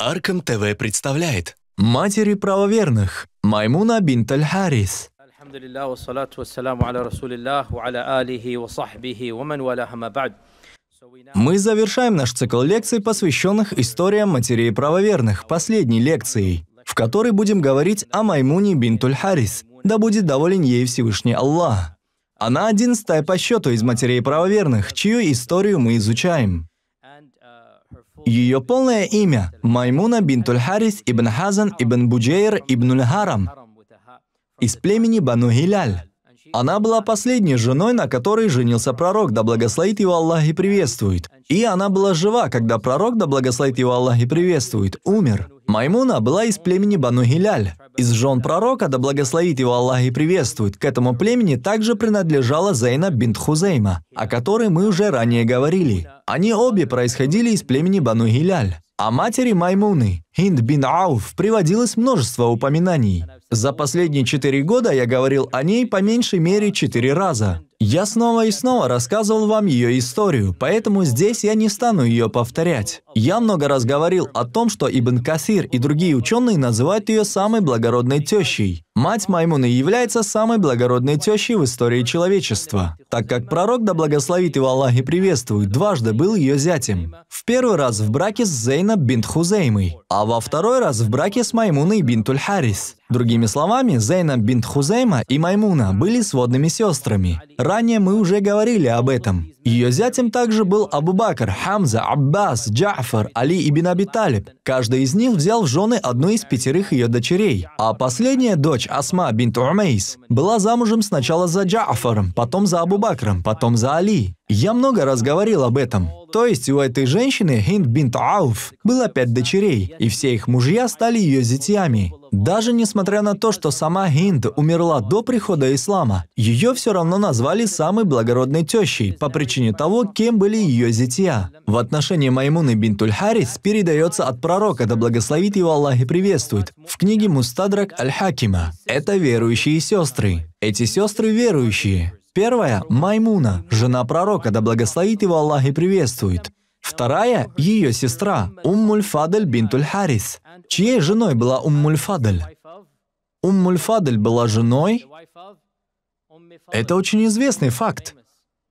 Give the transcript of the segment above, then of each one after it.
Аркам ТВ представляет Матери правоверных Маймуна бинт Аль-Харис Мы завершаем наш цикл лекций, посвященных историям матерей правоверных, последней лекцией, в которой будем говорить о Маймуне бинтуль Харис, да будет доволен ей Всевышний Аллах. Она одиннадцатая по счету из матерей правоверных, чью историю мы изучаем. Ее полное имя – Маймуна бинтуль Харис ибн Хазан ибн Буджейр ибн Харам из племени Бану Хиляль. Она была последней женой, на которой женился пророк, да благословит его Аллах и приветствует. И она была жива, когда пророк, да благословит его Аллах и приветствует, умер. Маймуна была из племени Бану Хиляль. Из жен пророка, да благословит его Аллах и приветствует, к этому племени также принадлежала Зейна бинт Хузейма, о которой мы уже ранее говорили. Они обе происходили из племени Бану Хиляль. О а матери Маймуны, Хинд бин Ауф, приводилось множество упоминаний. За последние четыре года я говорил о ней по меньшей мере четыре раза. Я снова и снова рассказывал вам ее историю, поэтому здесь я не стану ее повторять. Я много раз говорил о том, что Ибн Касир и другие ученые называют ее самой благородной тещей. Мать Маймуны является самой благородной тещей в истории человечества, так как пророк, да благословит его Аллах и приветствует, дважды был ее зятем. В первый раз в браке с Зейнаб бинт Хузеймой, а во второй раз в браке с Маймуной бинтуль Харис. Другими словами, Зейнаб бинт Хузейма и Маймуна были сводными сестрами. Ранее мы уже говорили об этом. Ее зятем также был Абу Бакр, Хамза, Аббас, Джафар, Али и Бин Аби Талиб. Каждый из них взял в жены одну из пятерых ее дочерей, а последняя дочь, Асма бин Турмейс была замужем сначала за Джафаром, потом за Абу Бакром, потом за Али. Я много раз говорил об этом. То есть у этой женщины Хинд бинт Ауф было пять дочерей, и все их мужья стали ее зятьями. Даже несмотря на то, что сама Хинд умерла до прихода ислама, ее все равно назвали самой благородной тещей по причине того, кем были ее зятья. В отношении Маймуны бинтуль Харис передается от пророка, да благословит его Аллах и приветствует, в книге Мустадрак Аль-Хакима. Это верующие сестры. Эти сестры верующие. Первая – Маймуна, жена пророка, да благословит его Аллах и приветствует. Вторая – ее сестра, Уммуль Фадель бинтуль Харис. Чьей женой была Уммуль Фадель? Уммуль Фадель была женой... Это очень известный факт.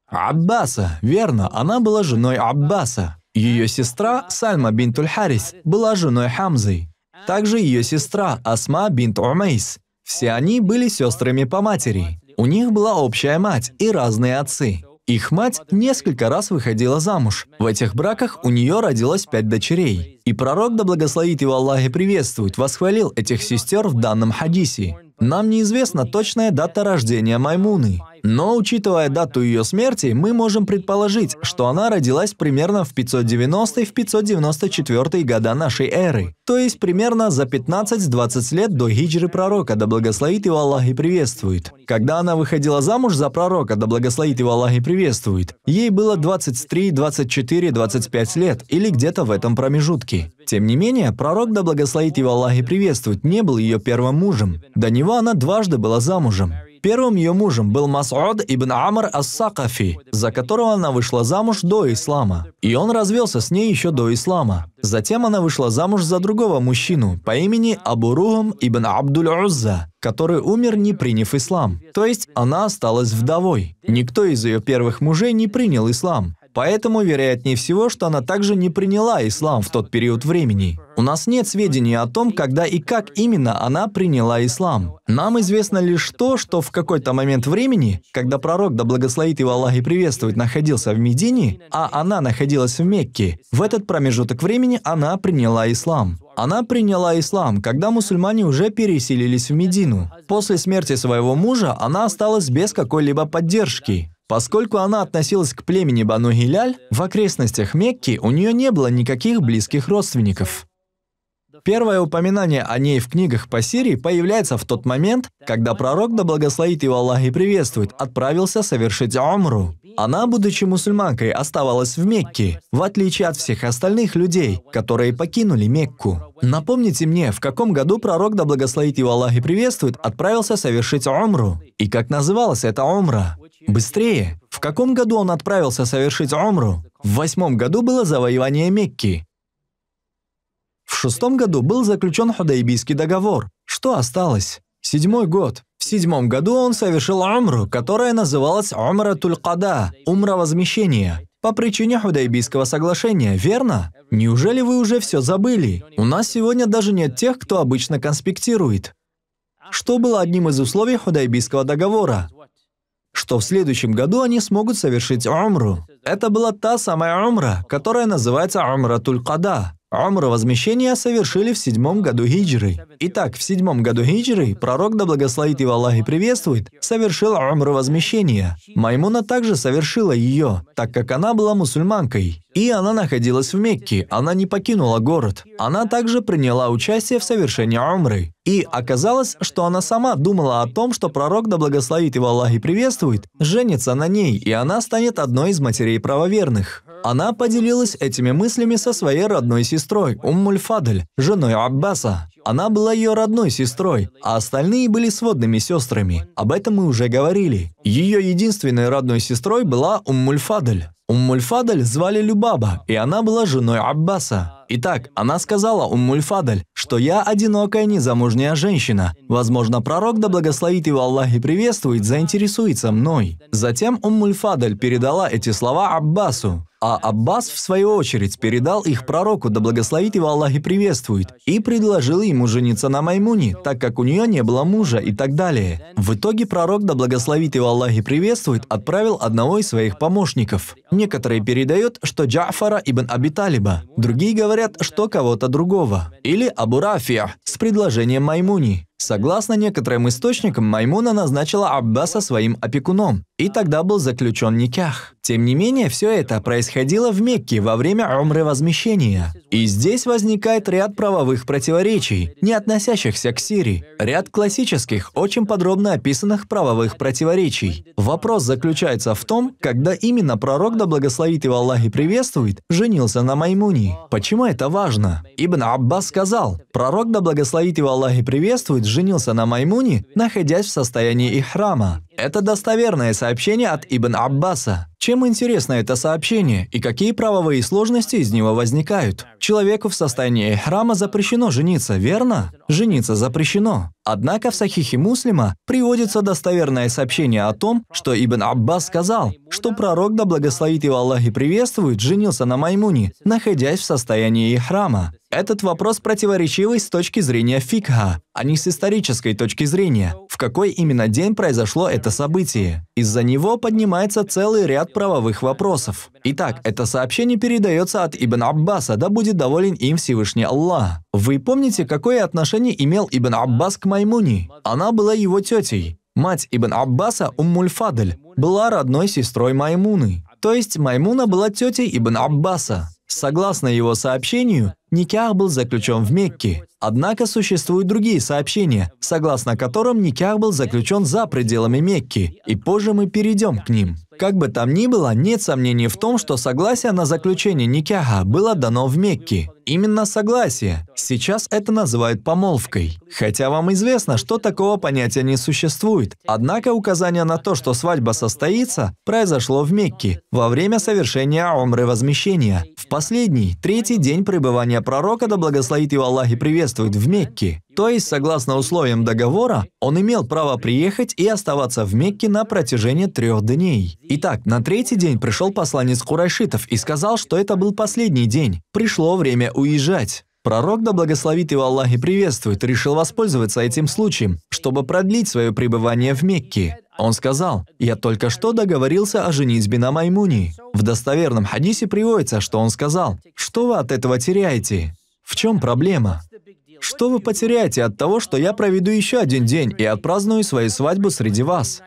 Аббаса, верно, она была женой Аббаса. Ее сестра, Сальма бинтуль Харис, была женой Хамзы. Также ее сестра, Асма бинт Умейс. Все они были сестрами по матери. У них была общая мать и разные отцы. Их мать несколько раз выходила замуж. В этих браках у нее родилось пять дочерей. И пророк, да благословит его Аллах и приветствует, восхвалил этих сестер в данном хадисе. Нам неизвестна точная дата рождения Маймуны. Но учитывая дату ее смерти, мы можем предположить, что она родилась примерно в 590 594 года нашей эры, то есть примерно за 15-20 лет до хиджры пророка, да благословит его Аллах и приветствует. Когда она выходила замуж за пророка, да благословит его Аллах и приветствует, ей было 23, 24, 25 лет или где-то в этом промежутке. Тем не менее, пророк, да благословит его Аллах и приветствует, не был ее первым мужем. До него она дважды была замужем. Первым ее мужем был Мас'уд ибн Амр ас-Сакафи, за которого она вышла замуж до ислама. И он развелся с ней еще до ислама. Затем она вышла замуж за другого мужчину по имени Абуругам ибн абдул узза который умер, не приняв ислам. То есть она осталась вдовой. Никто из ее первых мужей не принял ислам. Поэтому, вероятнее всего, что она также не приняла ислам в тот период времени. У нас нет сведений о том, когда и как именно она приняла ислам. Нам известно лишь то, что в какой-то момент времени, когда пророк, да благословит его Аллах и приветствует, находился в Медине, а она находилась в Мекке, в этот промежуток времени она приняла ислам. Она приняла ислам, когда мусульмане уже переселились в Медину. После смерти своего мужа она осталась без какой-либо поддержки. Поскольку она относилась к племени Бану Гиляль, в окрестностях Мекки у нее не было никаких близких родственников. Первое упоминание о ней в книгах по Сирии появляется в тот момент, когда пророк, да благословит его Аллах и приветствует, отправился совершить Умру. Она, будучи мусульманкой, оставалась в Мекке, в отличие от всех остальных людей, которые покинули Мекку. Напомните мне, в каком году пророк, да благословит его Аллах и приветствует, отправился совершить Умру? И как называлась эта Умра? Быстрее. В каком году он отправился совершить Умру? В восьмом году было завоевание Мекки. В шестом году был заключен Худайбийский договор. Что осталось? Седьмой год. В седьмом году он совершил Умру, которая называлась Умра тулькада, Умра Возмещения, по причине Худайбийского соглашения, верно? Неужели вы уже все забыли? У нас сегодня даже нет тех, кто обычно конспектирует. Что было одним из условий Худайбийского договора? что в следующем году они смогут совершить умру. Это была та самая умра, которая называется умра тулькада. Умру возмещения совершили в седьмом году хиджры. Итак, в седьмом году хиджры пророк, да благословит его Аллах и приветствует, совершил умру возмещения. Маймуна также совершила ее, так как она была мусульманкой. И она находилась в Мекке, она не покинула город. Она также приняла участие в совершении умры. И оказалось, что она сама думала о том, что пророк, да благословит его Аллах и приветствует, женится на ней, и она станет одной из матерей правоверных. Она поделилась этими мыслями со своей родной сестрой, Уммуль Фадль, женой Аббаса. Она была ее родной сестрой, а остальные были сводными сестрами. Об этом мы уже говорили. Ее единственной родной сестрой была Уммуль Фадль. Уммульфадль звали Любаба, и она была женой Аббаса. Итак, она сказала Уммульфадль, что я одинокая незамужняя женщина. Возможно, пророк, да благословит его Аллах и приветствует, заинтересуется мной. Затем Уммульфадль передала эти слова Аббасу. А Аббас, в свою очередь, передал их пророку, да благословит его Аллах и приветствует, и предложил ему жениться на Маймуне, так как у нее не было мужа и так далее. В итоге пророк, да благословит его Аллах и приветствует, отправил одного из своих помощников. Некоторые передают, что Джафара ибн Аби Талиба, другие говорят, что кого-то другого. Или Абу Рафия с предложением Маймуни. Согласно некоторым источникам, Маймуна назначила Аббаса своим опекуном, и тогда был заключен никях. Тем не менее, все это происходило в Мекке во время умры возмещения. И здесь возникает ряд правовых противоречий, не относящихся к Сирии, ряд классических, очень подробно описанных правовых противоречий. Вопрос заключается в том, когда именно пророк, да благословит его Аллах и приветствует, женился на Маймуне? Почему это важно? Ибн Аббас сказал, пророк, да благословит его Аллах и приветствует, женился на Маймуне, находясь в состоянии ихрама. Это достоверное сообщение от Ибн Аббаса. Чем интересно это сообщение и какие правовые сложности из него возникают? Человеку в состоянии храма запрещено жениться, верно? Жениться запрещено. Однако в Сахихе Муслима приводится достоверное сообщение о том, что Ибн Аббас сказал, что пророк, да благословит его Аллах и приветствует, женился на Маймуне, находясь в состоянии храма. Этот вопрос противоречивый с точки зрения фикха, а не с исторической точки зрения, в какой именно день произошло это событие. Из-за него поднимается целый ряд правовых вопросов. Итак, это сообщение передается от Ибн Аббаса, да будет доволен им Всевышний Аллах. Вы помните, какое отношение имел Ибн Аббас к Маймуни? Она была его тетей. Мать Ибн Аббаса, Уммуль Фадль, была родной сестрой Маймуны. То есть Маймуна была тетей Ибн Аббаса. Согласно его сообщению, Никях был заключен в Мекке. Однако существуют другие сообщения, согласно которым Никях был заключен за пределами Мекки, и позже мы перейдем к ним. Как бы там ни было, нет сомнений в том, что согласие на заключение Никяха было дано в Мекке. Именно согласие. Сейчас это называют помолвкой. Хотя вам известно, что такого понятия не существует. Однако указание на то, что свадьба состоится, произошло в Мекке во время совершения омры возмещения, в последний, третий день пребывания появления пророка, да благословит его Аллах и приветствует, в Мекке. То есть, согласно условиям договора, он имел право приехать и оставаться в Мекке на протяжении трех дней. Итак, на третий день пришел посланец Курайшитов и сказал, что это был последний день. Пришло время уезжать. Пророк, да благословит его Аллах и приветствует, решил воспользоваться этим случаем, чтобы продлить свое пребывание в Мекке. Он сказал, «Я только что договорился о женитьбе на Маймуни». В достоверном хадисе приводится, что он сказал, «Что вы от этого теряете? В чем проблема? Что вы потеряете от того, что я проведу еще один день и отпраздную свою свадьбу среди вас?»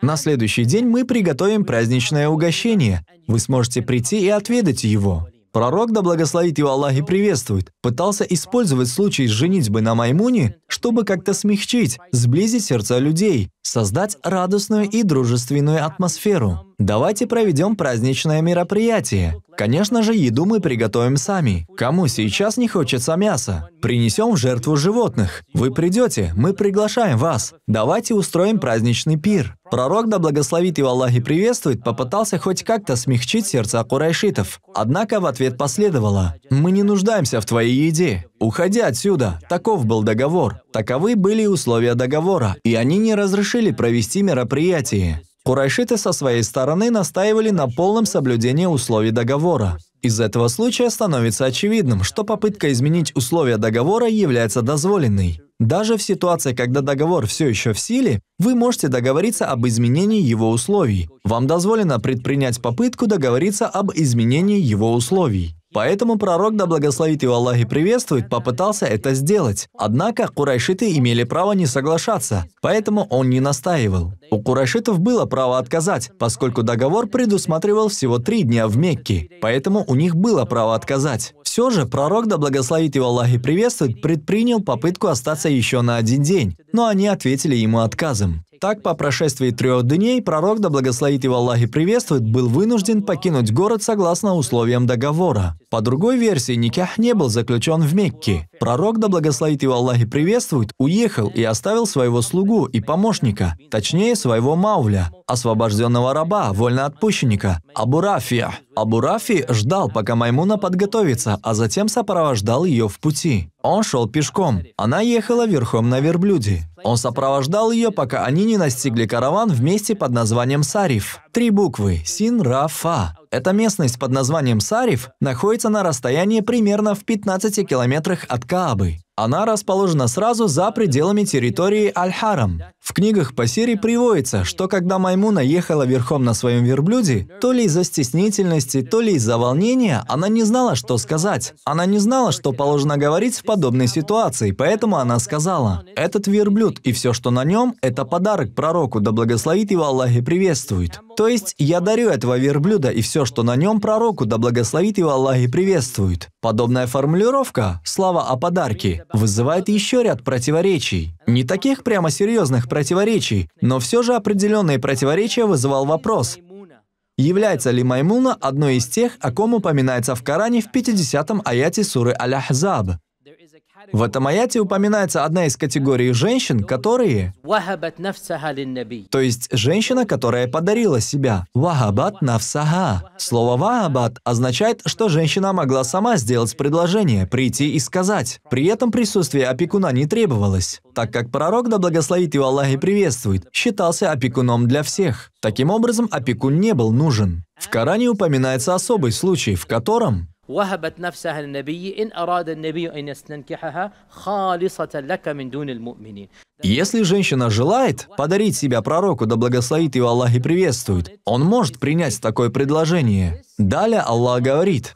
На следующий день мы приготовим праздничное угощение. Вы сможете прийти и отведать его. Пророк, да благословит его Аллах и ну. приветствует, пытался использовать случай с женитьбой на Маймуне, чтобы как-то смягчить, сблизить сердца людей, создать радостную и дружественную атмосферу. Давайте проведем праздничное мероприятие. Конечно же, еду мы приготовим сами. Кому сейчас не хочется мяса? Принесем в жертву животных. Вы придете, мы приглашаем вас. Давайте устроим праздничный пир. Пророк, да благословит его Аллах и приветствует, попытался хоть как-то смягчить сердца курайшитов. Однако в ответ последовало «Мы не нуждаемся в твоей еде. Уходи отсюда». Таков был договор. Таковы были условия договора, и они не разрешили решили провести мероприятие. Курайшиты со своей стороны настаивали на полном соблюдении условий договора. Из этого случая становится очевидным, что попытка изменить условия договора является дозволенной. Даже в ситуации, когда договор все еще в силе, вы можете договориться об изменении его условий. Вам дозволено предпринять попытку договориться об изменении его условий. Поэтому пророк, да благословит его Аллах и приветствует, попытался это сделать. Однако курайшиты имели право не соглашаться, поэтому он не настаивал. У курайшитов было право отказать, поскольку договор предусматривал всего три дня в Мекке, поэтому у них было право отказать. Все же пророк, да благословит его Аллах и приветствует, предпринял попытку остаться еще на один день, но они ответили ему отказом. Так, по прошествии трех дней, пророк, да благословит его Аллах и приветствует, был вынужден покинуть город согласно условиям договора. По другой версии, никях не был заключен в Мекке. Пророк, да благословит его Аллах и приветствует, уехал и оставил своего слугу и помощника, точнее, своего мауля, освобожденного раба, вольноотпущенника, Абу Рафия. Абу Абурафи ждал, пока Маймуна подготовится, а затем сопровождал ее в пути. Он шел пешком, она ехала верхом на верблюде. Он сопровождал ее, пока они не настигли караван вместе под названием Сариф. Три буквы – Син-Ра-Фа. Эта местность под названием Сариф находится на расстоянии примерно в 15 километрах от Каабы. Она расположена сразу за пределами территории Аль-Харам. В книгах по Сирии приводится, что когда Маймуна ехала верхом на своем верблюде, то ли из-за стеснительности, то ли из-за волнения, она не знала, что сказать. Она не знала, что положено говорить в подобной ситуации, поэтому она сказала, «Этот верблюд и все, что на нем, это подарок пророку, да благословит его Аллах и приветствует». То есть, я дарю этого верблюда и все, все, что на нем пророку, да благословит его Аллах и приветствует. Подобная формулировка «слова о подарке» вызывает еще ряд противоречий. Не таких прямо серьезных противоречий, но все же определенные противоречия вызывал вопрос, Является ли Маймуна одной из тех, о ком упоминается в Коране в 50-м аяте суры Аль-Ахзаб? В этом аяте упоминается одна из категорий женщин, которые... То есть женщина, которая подарила себя. Вахабат навсага. Слово вахабат означает, что женщина могла сама сделать предложение, прийти и сказать. При этом присутствие опекуна не требовалось, так как пророк, да благословит его Аллах и приветствует, считался опекуном для всех. Таким образом, опекун не был нужен. В Коране упоминается особый случай, в котором وهبت نفسها للنبي إن أراد النبي أن يستنكحها خالصة لك من دون المؤمنين Если женщина желает подарить себя пророку, да благословит его Аллах и приветствует, он может принять такое предложение. Далее Аллах говорит,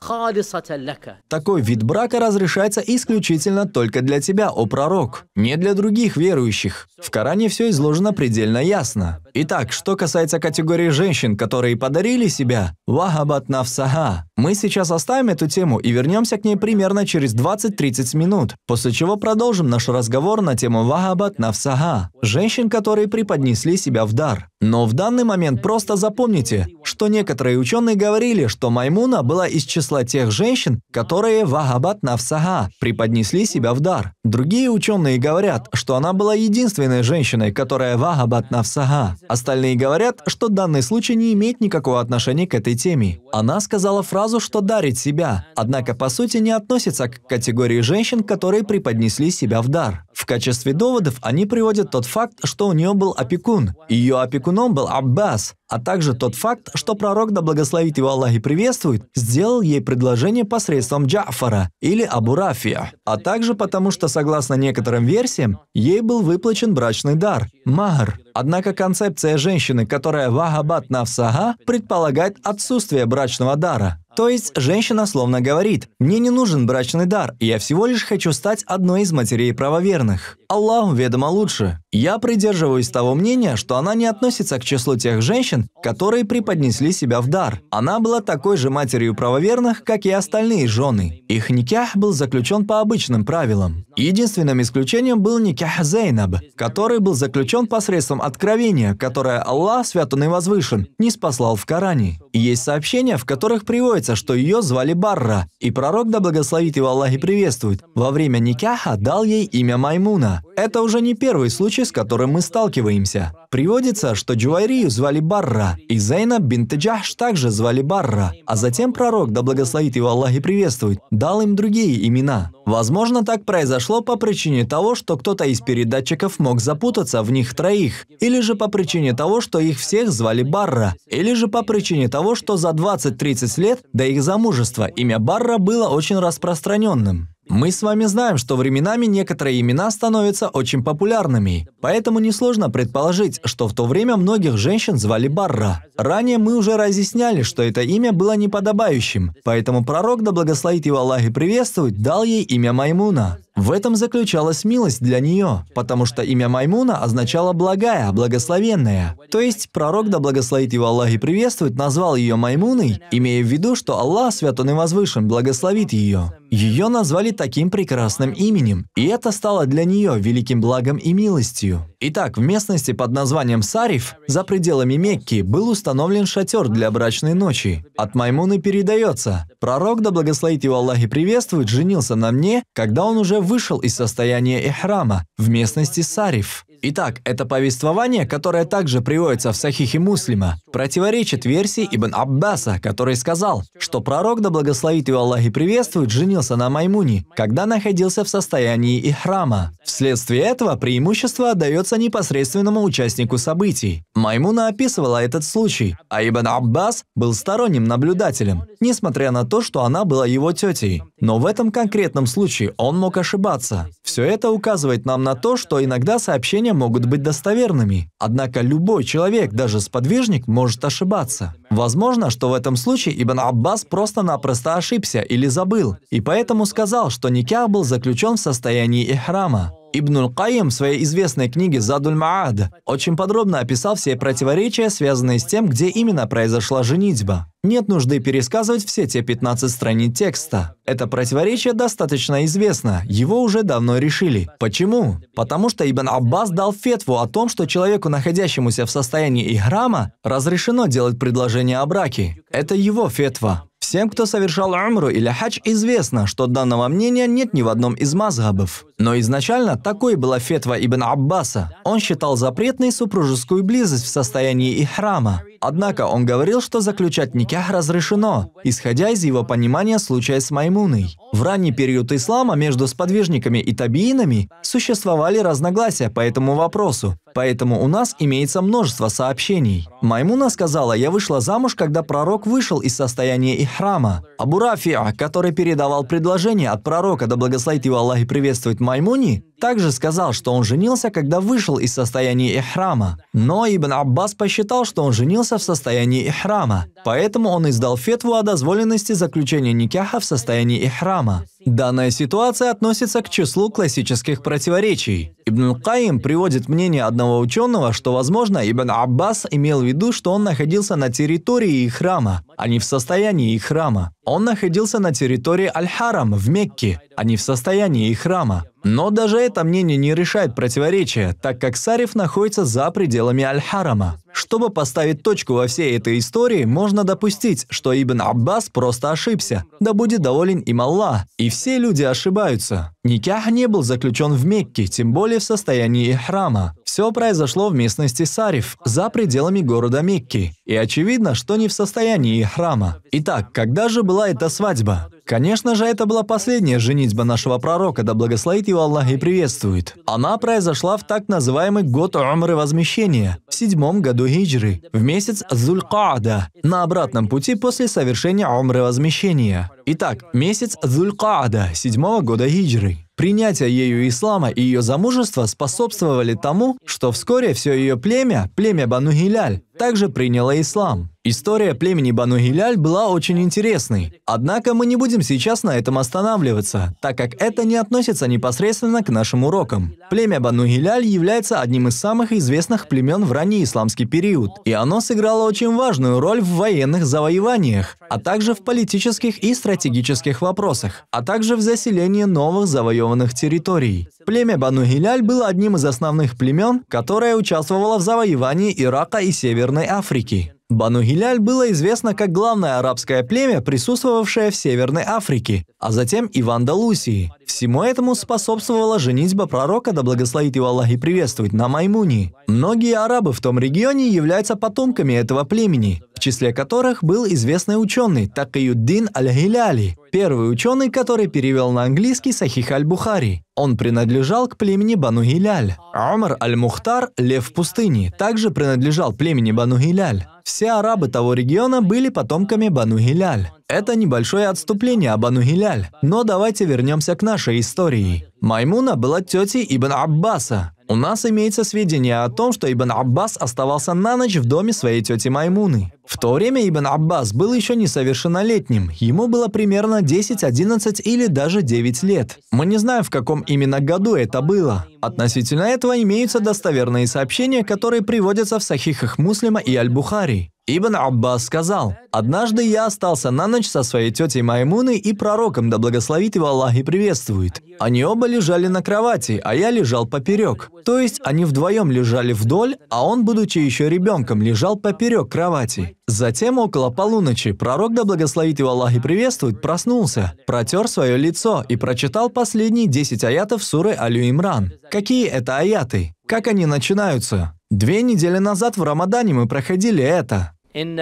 «Такой вид брака разрешается исключительно только для тебя, о пророк, не для других верующих». В Коране все изложено предельно ясно. Итак, что касается категории женщин, которые подарили себя, «Вахабат навсаха». Мы сейчас оставим эту тему и вернемся к ней примерно через 20-30 минут, после чего продолжим наш разговор на тему «Вахабат навсаха» в Сага, женщин, которые преподнесли себя в дар. Но в данный момент просто запомните, что некоторые ученые говорили, что Маймуна была из числа тех женщин, которые Вахабат Навсага преподнесли себя в дар. Другие ученые говорят, что она была единственной женщиной, которая Вахабат Навсага. Остальные говорят, что данный случай не имеет никакого отношения к этой теме. Она сказала фразу, что дарит себя, однако по сути не относится к категории женщин, которые преподнесли себя в дар. В качестве доводов они приводят тот факт, что у нее был опекун. Ее опекун опекуном был Аббас, а также тот факт, что пророк, да благословит его Аллах и приветствует, сделал ей предложение посредством Джафара или Абу Рафия, а также потому, что, согласно некоторым версиям, ей был выплачен брачный дар – махр – Однако концепция женщины, которая вагабат навсага, предполагает отсутствие брачного дара. То есть женщина словно говорит, «Мне не нужен брачный дар, я всего лишь хочу стать одной из матерей правоверных». Аллах ведомо лучше. Я придерживаюсь того мнения, что она не относится к числу тех женщин, которые преподнесли себя в дар. Она была такой же матерью правоверных, как и остальные жены. Их никях был заключен по обычным правилам. Единственным исключением был никях Зейнаб, который был заключен посредством откровение, которое Аллах, святый и возвышен, не спаслал в Коране. есть сообщения, в которых приводится, что ее звали Барра, и пророк, да благословит его Аллах и приветствует, во время никяха дал ей имя Маймуна. Это уже не первый случай, с которым мы сталкиваемся. Приводится, что Джуайрию звали Барра, и Зейна бинт Джахш также звали Барра, а затем пророк, да благословит его Аллах и приветствует, дал им другие имена. Возможно, так произошло по причине того, что кто-то из передатчиков мог запутаться в них троих, или же по причине того, что их всех звали Барра, или же по причине того, что за 20-30 лет до их замужества имя Барра было очень распространенным. Мы с вами знаем, что временами некоторые имена становятся очень популярными, поэтому несложно предположить, что в то время многих женщин звали Барра. Ранее мы уже разъясняли, что это имя было неподобающим, поэтому пророк, да благословит его Аллах и приветствует, дал ей имя Маймуна. В этом заключалась милость для нее, потому что имя Маймуна означало «благая», «благословенная». То есть пророк, да благословит его Аллах и приветствует, назвал ее Маймуной, имея в виду, что Аллах, свят он и возвышен, благословит ее. Ее назвали таким прекрасным именем, и это стало для нее великим благом и милостью. Итак, в местности под названием Сариф, за пределами Мекки, был установлен шатер для брачной ночи. От Маймуны передается, пророк, да благословит его Аллах и приветствует, женился на мне, когда он уже вышел из состояния Ихрама в местности Сариф. Итак, это повествование, которое также приводится в Сахихе Муслима, противоречит версии Ибн Аббаса, который сказал, что пророк, да благословит его Аллах и приветствует, женился на Маймуне, когда находился в состоянии ихрама. Вследствие этого преимущество отдается непосредственному участнику событий. Маймуна описывала этот случай, а Ибн Аббас был сторонним наблюдателем, несмотря на то, что она была его тетей. Но в этом конкретном случае он мог ошибаться. Все это указывает нам на то, что иногда сообщение вполне могут быть достоверными. Однако любой человек, даже сподвижник, может ошибаться. Возможно, что в этом случае Ибн Аббас просто-напросто ошибся или забыл, и поэтому сказал, что никях был заключен в состоянии ихрама. Ибн Каим в своей известной книге «Задуль Маад» очень подробно описал все противоречия, связанные с тем, где именно произошла женитьба. Нет нужды пересказывать все те 15 страниц текста. Это противоречие достаточно известно, его уже давно решили. Почему? Потому что Ибн Аббас дал фетву о том, что человеку, находящемуся в состоянии играма, разрешено делать предложение о браке. Это его фетва. Всем, кто совершал умру или хадж, известно, что данного мнения нет ни в одном из мазхабов. Но изначально такой была фетва Ибн Аббаса. Он считал запретной супружескую близость в состоянии ихрама. Однако он говорил, что заключать никях разрешено, исходя из его понимания случая с Маймуной. В ранний период ислама между сподвижниками и табиинами существовали разногласия по этому вопросу, поэтому у нас имеется множество сообщений. Маймуна сказала, я вышла замуж, когда пророк вышел из состояния ихрама. Абу Рафиа, который передавал предложение от пророка, да благословит его Аллах и приветствует Маймуни, также сказал, что он женился, когда вышел из состояния ихрама. Но Ибн Аббас посчитал, что он женился в состоянии ихрама, поэтому он издал фетву о дозволенности заключения никяха в состоянии ихрама. Данная ситуация относится к числу классических противоречий. Ибн Каим приводит мнение одного ученого, что, возможно, Ибн Аббас имел в виду, что он находился на территории их храма, а не в состоянии их храма. Он находился на территории Аль-Харам в Мекке, а не в состоянии их храма. Но даже это мнение не решает противоречия, так как Сариф находится за пределами Аль-Харама. Чтобы поставить точку во всей этой истории, можно допустить, что Ибн Аббас просто ошибся, да будет доволен им Аллах, и все люди ошибаются. Никях не был заключен в Мекке, тем более в состоянии храма. Все произошло в местности Сариф, за пределами города Мекки. И очевидно, что не в состоянии храма. Итак, когда же была эта свадьба? Конечно же, это была последняя женитьба нашего пророка, да благословит его Аллах и приветствует. Она произошла в так называемый год Умры Возмещения, в седьмом году хиджры, в месяц зуль-каада, на обратном пути после совершения Умры Возмещения. Итак, месяц зуль-каада, седьмого года хиджры. Принятие ею ислама и ее замужество способствовали тому, что вскоре все ее племя, племя Бану Хиляль, также приняло ислам. История племени Бану Гиляль была очень интересной. Однако мы не будем сейчас на этом останавливаться, так как это не относится непосредственно к нашим урокам. Племя Бану Гиляль является одним из самых известных племен в ранний исламский период, и оно сыграло очень важную роль в военных завоеваниях, а также в политических и стратегических вопросах, а также в заселении новых завоеванных территорий. Племя Бану Гиляль было одним из основных племен, которое участвовало в завоевании Ирака и Северной Африки. Бану Гиляль было известно как главное арабское племя, присутствовавшее в Северной Африке, а затем и в Андалусии. Всему этому способствовала женитьба пророка, да благословит его Аллах и приветствует, на Маймуни. Многие арабы в том регионе являются потомками этого племени, в числе которых был известный ученый Такиюддин Аль-Гиляли, первый ученый, который перевел на английский Сахих Аль-Бухари. Он принадлежал к племени Бану Гиляль. Умар Аль-Мухтар, лев пустыни, также принадлежал племени Бану Гиляль. Все арабы того региона были потомками Бану Гиляль. Это небольшое отступление об Анухиляль, но давайте вернемся к нашей истории. Маймуна была тетей Ибн Аббаса. У нас имеется сведения о том, что Ибн Аббас оставался на ночь в доме своей тети Маймуны. В то время Ибн Аббас был еще несовершеннолетним, ему было примерно 10, 11 или даже 9 лет. Мы не знаем, в каком именно году это было. Относительно этого имеются достоверные сообщения, которые приводятся в сахихах Муслима и Аль-Бухари. Ибн Аббас сказал, «Однажды я остался на ночь со своей тетей Маймуной и пророком, да благословит его Аллах и приветствует. Они оба лежали на кровати, а я лежал поперек. То есть они вдвоем лежали вдоль, а он, будучи еще ребенком, лежал поперек кровати. Затем около полуночи пророк, да благословит его Аллах и приветствует, проснулся, протер свое лицо и прочитал последние 10 аятов суры Алю-Имран. Какие это аяты? Как они начинаются? Две недели назад в Рамадане мы проходили это. Ибн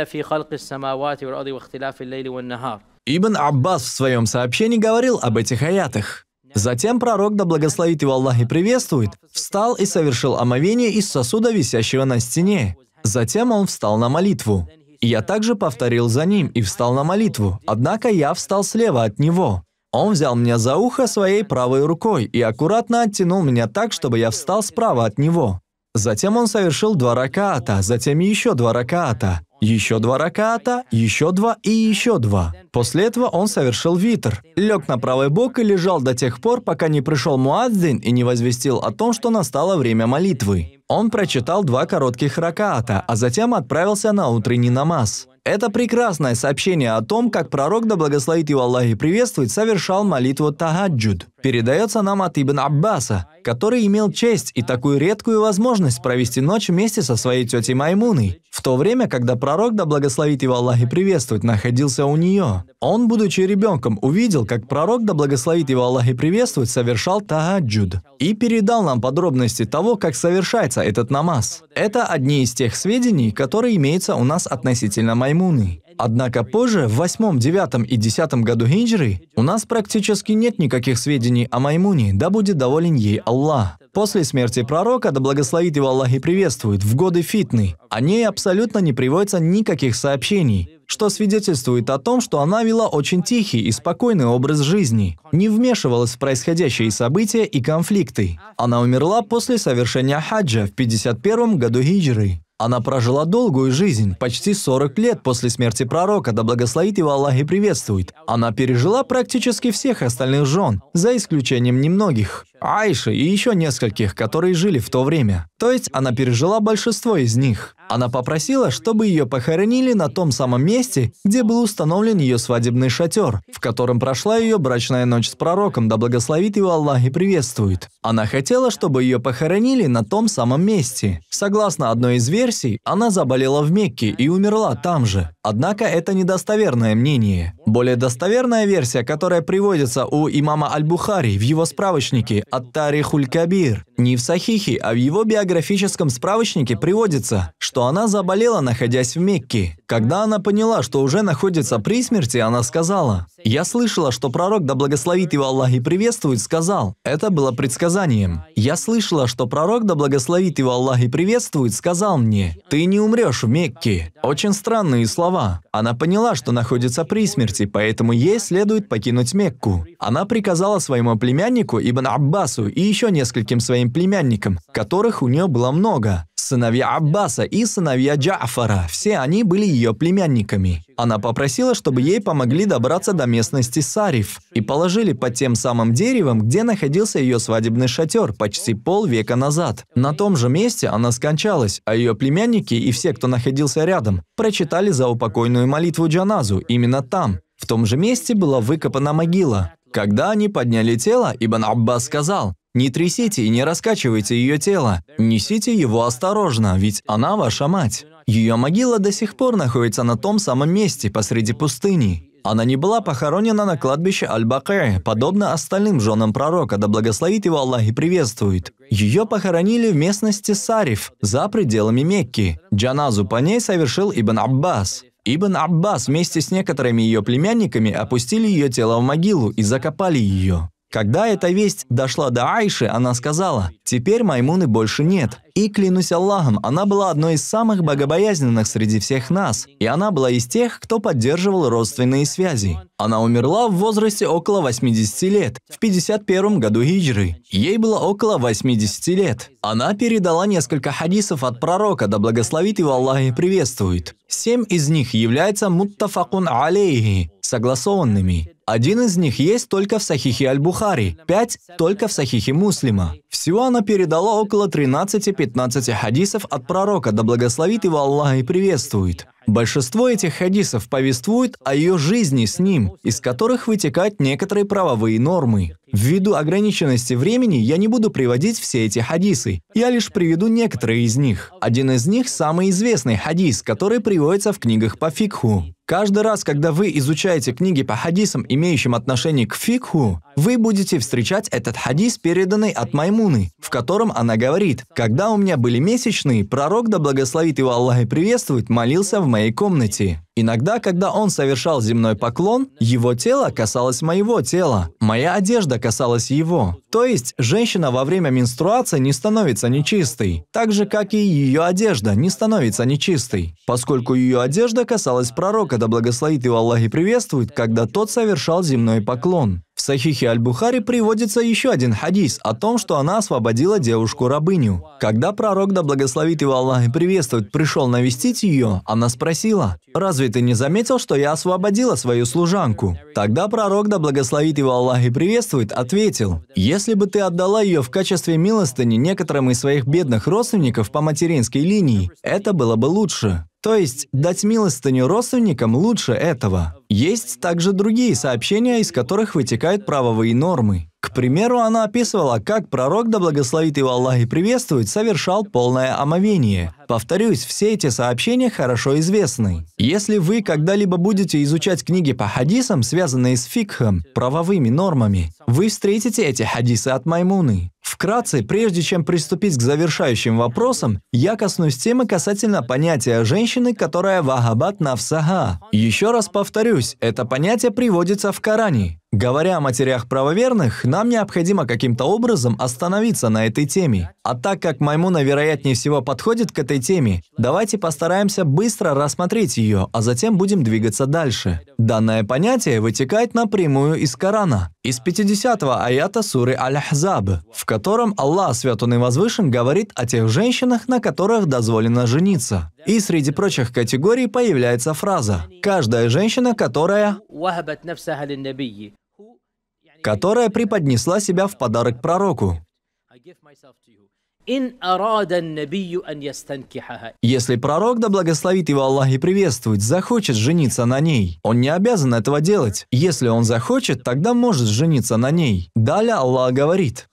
Аббас в своем сообщении говорил об этих аятах. Затем пророк, да благословит его Аллах и приветствует, встал и совершил омовение из сосуда, висящего на стене. Затем он встал на молитву. я также повторил за ним и встал на молитву, однако я встал слева от него. Он взял меня за ухо своей правой рукой и аккуратно оттянул меня так, чтобы я встал справа от него. Затем он совершил два раката, затем еще два раката. Еще два раката, еще два и еще два. После этого он совершил витр, лег на правый бок и лежал до тех пор, пока не пришел муаддин и не возвестил о том, что настало время молитвы. Он прочитал два коротких раката, а затем отправился на утренний намаз. Это прекрасное сообщение о том, как пророк, да благословит его Аллах и приветствует, совершал молитву тагаджуд. Передается нам от Ибн Аббаса, который имел честь и такую редкую возможность провести ночь вместе со своей тетей Маймуной, в то время, когда пророк, да благословит его Аллах и приветствует, находился у нее. Он, будучи ребенком, увидел, как пророк, да благословит его Аллах и приветствует, совершал тагаджуд и передал нам подробности того, как совершается этот намаз. Это одни из тех сведений, которые имеются у нас относительно Маймуны. Маймуны. Однако позже, в 8, 9 и 10 году хиджры, у нас практически нет никаких сведений о Маймуне, да будет доволен ей Аллах. После смерти пророка, да благословит его Аллах и приветствует, в годы фитны, о ней абсолютно не приводится никаких сообщений, что свидетельствует о том, что она вела очень тихий и спокойный образ жизни, не вмешивалась в происходящие события и конфликты. Она умерла после совершения хаджа в 51 году хиджры. Она прожила долгую жизнь, почти 40 лет после смерти пророка, да благословит его Аллах и приветствует. Она пережила практически всех остальных жен, за исключением немногих. А Айши и еще нескольких, которые жили в то время. То есть она пережила большинство из них. Она попросила, чтобы ее похоронили на том самом месте, где был установлен ее свадебный шатер, в котором прошла ее брачная ночь с пророком, да благословит его Аллах и приветствует. Она хотела, чтобы ее похоронили на том самом месте. Согласно одной из версий, она заболела в Мекке и умерла там же. Однако это недостоверное мнение. Более достоверная версия, которая приводится у имама Аль-Бухари в его справочнике от Тарихуль Кабир, не в Сахихе, а в его биографическом справочнике приводится, что она заболела, находясь в Мекке. Когда она поняла, что уже находится при смерти, она сказала, «Я слышала, что пророк, да благословит его Аллах и приветствует, сказал». Это было предсказанием. «Я слышала, что пророк, да благословит его Аллах и приветствует, сказал мне, «Ты не умрешь в Мекке». Очень странные слова слова. Она поняла, что находится при смерти, поэтому ей следует покинуть Мекку. Она приказала своему племяннику Ибн Аббасу и еще нескольким своим племянникам, которых у нее было много, сыновья Аббаса и сыновья Джафара. Все они были ее племянниками. Она попросила, чтобы ей помогли добраться до местности Сариф и положили под тем самым деревом, где находился ее свадебный шатер почти полвека назад. На том же месте она скончалась, а ее племянники и все, кто находился рядом, прочитали за упокойную молитву Джаназу именно там. В том же месте была выкопана могила. Когда они подняли тело, Ибн Аббас сказал, не трясите и не раскачивайте ее тело. Несите его осторожно, ведь она ваша мать. Ее могила до сих пор находится на том самом месте, посреди пустыни. Она не была похоронена на кладбище Аль-Бакэ, подобно остальным женам пророка, да благословит его Аллах и приветствует. Ее похоронили в местности Сариф, за пределами Мекки. Джаназу по ней совершил Ибн Аббас. Ибн Аббас вместе с некоторыми ее племянниками опустили ее тело в могилу и закопали ее. Когда эта весть дошла до Айши, она сказала, «Теперь Маймуны больше нет». И клянусь Аллахом, она была одной из самых богобоязненных среди всех нас, и она была из тех, кто поддерживал родственные связи. Она умерла в возрасте около 80 лет, в 51 году хиджры. Ей было около 80 лет. Она передала несколько хадисов от пророка, да благословит его Аллах и приветствует. Семь из них являются муттафакун алейхи, согласованными. Один из них есть только в Сахихе Аль-Бухари, пять только в Сахихе Муслима. Всего она передала около 13-15 хадисов от пророка, да благословит его Аллах и приветствует. Большинство этих хадисов повествуют о ее жизни с ним, из которых вытекают некоторые правовые нормы. Ввиду ограниченности времени я не буду приводить все эти хадисы, я лишь приведу некоторые из них. Один из них – самый известный хадис, который приводится в книгах по фикху. Каждый раз, когда вы изучаете книги по хадисам, имеющим отношение к фикху, вы будете встречать этот хадис, переданный от Маймуны, в котором она говорит, «Когда у меня были месячные, пророк, да благословит его Аллах и приветствует, молился в моей комнате. Иногда, когда он совершал земной поклон, его тело касалось моего тела, моя одежда касалась его. То есть, женщина во время менструации не становится нечистой, так же, как и ее одежда не становится нечистой, поскольку ее одежда касалась пророка, когда благословит его Аллах и приветствует, когда тот совершал земной поклон. В Сахихе Аль-Бухари приводится еще один хадис о том, что она освободила девушку-рабыню. Когда пророк, да благословит его Аллах и приветствует, пришел навестить ее, она спросила, «Разве ты не заметил, что я освободила свою служанку?» Тогда пророк, да благословит его Аллах и приветствует, ответил, «Если бы ты отдала ее в качестве милостыни некоторым из своих бедных родственников по материнской линии, это было бы лучше». То есть, дать милостыню родственникам лучше этого. Есть также другие сообщения, из которых вытекают правовые нормы. К примеру, она описывала, как пророк, да благословит его Аллах и приветствует, совершал полное омовение. Повторюсь, все эти сообщения хорошо известны. Если вы когда-либо будете изучать книги по хадисам, связанные с фикхом, правовыми нормами, вы встретите эти хадисы от Маймуны. Вкратце, прежде чем приступить к завершающим вопросам, я коснусь темы касательно понятия женщины, которая вахабат навсага. Еще раз повторюсь, это понятие приводится в Коране. Говоря о матерях правоверных, нам необходимо каким-то образом остановиться на этой теме. А так как Маймуна вероятнее всего подходит к этой теме, давайте постараемся быстро рассмотреть ее, а затем будем двигаться дальше. Данное понятие вытекает напрямую из Корана, из 50-го аята суры Аль-Хзаб, в котором Аллах, Свят Он и Возвышен, говорит о тех женщинах, на которых дозволено жениться. И среди прочих категорий появляется фраза «Каждая женщина, которая...» которая преподнесла себя в подарок пророку. Если пророк, да благословит его Аллах и приветствует, захочет жениться на ней, он не обязан этого делать. Если он захочет, тогда может жениться на ней. Далее Аллах говорит.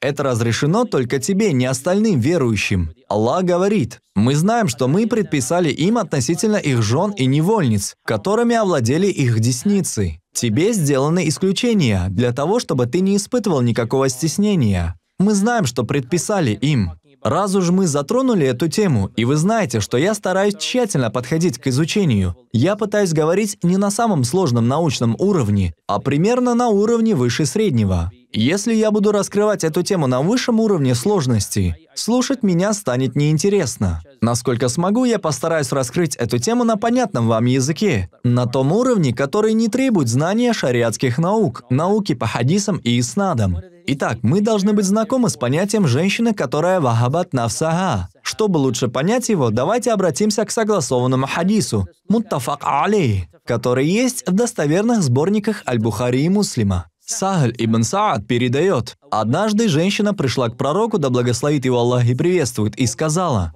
Это разрешено только тебе, не остальным верующим. Аллах говорит, «Мы знаем, что мы предписали им относительно их жен и невольниц, которыми овладели их десницы. Тебе сделаны исключения для того, чтобы ты не испытывал никакого стеснения. Мы знаем, что предписали им». Раз уж мы затронули эту тему, и вы знаете, что я стараюсь тщательно подходить к изучению, я пытаюсь говорить не на самом сложном научном уровне, а примерно на уровне выше среднего. Если я буду раскрывать эту тему на высшем уровне сложности, слушать меня станет неинтересно. Насколько смогу, я постараюсь раскрыть эту тему на понятном вам языке, на том уровне, который не требует знания шариатских наук, науки по хадисам и иснадам. Итак, мы должны быть знакомы с понятием «женщина, которая вахабат навсага». Чтобы лучше понять его, давайте обратимся к согласованному хадису «Муттафак алей», который есть в достоверных сборниках Аль-Бухари и Муслима. Сагль ибн Саад передает, «Однажды женщина пришла к пророку, да благословит его Аллах и приветствует, и сказала,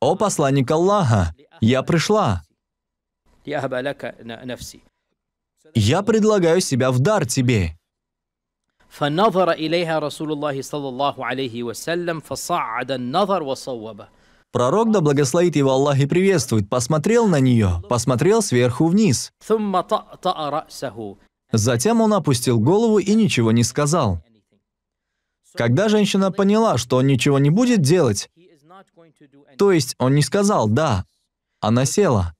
«О посланник Аллаха, я пришла. Я предлагаю себя в дар тебе». Пророк, да благословит его Аллах и приветствует, посмотрел на нее, посмотрел сверху вниз. Затем он опустил голову и ничего не сказал. Когда женщина поняла, что он ничего не будет делать, то есть он не сказал «да», она села.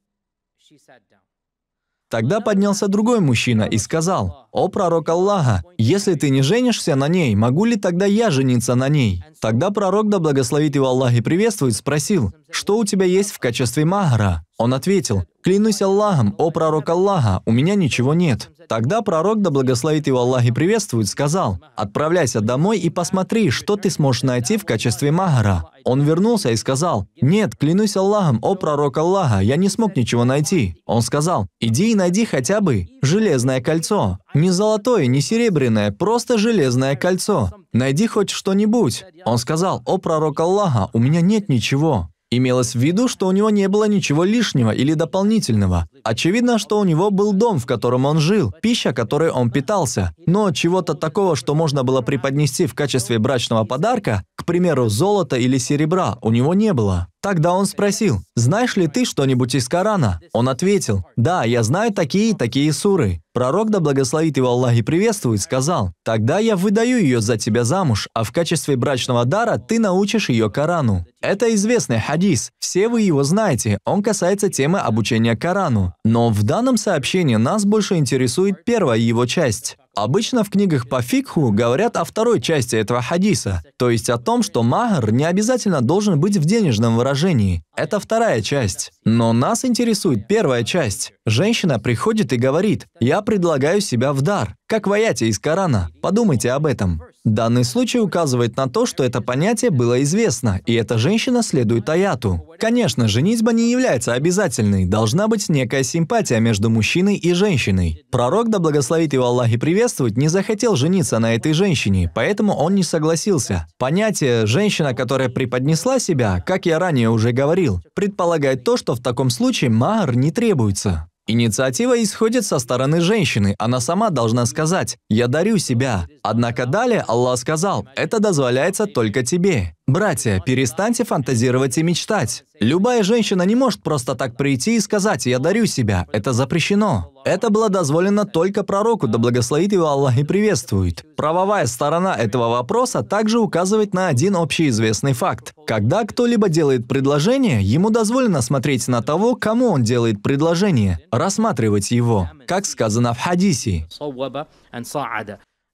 Тогда поднялся другой мужчина и сказал – «О пророк Аллаха, если ты не женишься на ней, могу ли тогда я жениться на ней?» Тогда пророк, да благословит его Аллах и приветствует, спросил, «Что у тебя есть в качестве махара?» Он ответил, «Клянусь Аллахом, о пророк Аллаха, у меня ничего нет». Тогда пророк, да благословит его Аллах и приветствует, сказал, «Отправляйся домой и посмотри, что ты сможешь найти в качестве махара». Он вернулся и сказал, «Нет, клянусь Аллахом, о пророк Аллаха, я не смог ничего найти». Он сказал, «Иди и найди хотя бы Железное кольцо. Не золотое, не серебряное, просто железное кольцо. Найди хоть что-нибудь. Он сказал, о пророк Аллаха, у меня нет ничего. Имелось в виду, что у него не было ничего лишнего или дополнительного. Очевидно, что у него был дом, в котором он жил, пища, которой он питался. Но чего-то такого, что можно было преподнести в качестве брачного подарка, к примеру, золота или серебра, у него не было. Тогда он спросил, «Знаешь ли ты что-нибудь из Корана?» Он ответил, «Да, я знаю такие и такие суры». Пророк, да благословит его Аллах и приветствует, сказал, «Тогда я выдаю ее за тебя замуж, а в качестве брачного дара ты научишь ее Корану». Это известный хадис, все вы его знаете, он касается темы обучения Корану. Но в данном сообщении нас больше интересует первая его часть. Обычно в книгах по фикху говорят о второй части этого хадиса, то есть о том, что махр не обязательно должен быть в денежном выражении. Это вторая часть. Но нас интересует первая часть. Женщина приходит и говорит, «Я предлагаю себя в дар», как в аяте из Корана. Подумайте об этом. Данный случай указывает на то, что это понятие было известно, и эта женщина следует аяту. Конечно, женитьба не является обязательной, должна быть некая симпатия между мужчиной и женщиной. Пророк, да благословит его Аллах и приветствует, не захотел жениться на этой женщине, поэтому он не согласился. Понятие «женщина, которая преподнесла себя», как я ранее уже говорил, предполагает то, что в таком случае маар не требуется. Инициатива исходит со стороны женщины, она сама должна сказать «Я дарю себя». Однако далее Аллах сказал «Это дозволяется только тебе». Братья, перестаньте фантазировать и мечтать. Любая женщина не может просто так прийти и сказать «я дарю себя», это запрещено. Это было дозволено только пророку, да благословит его Аллах и приветствует. Правовая сторона этого вопроса также указывает на один общеизвестный факт. Когда кто-либо делает предложение, ему дозволено смотреть на того, кому он делает предложение, рассматривать его, как сказано в хадисе.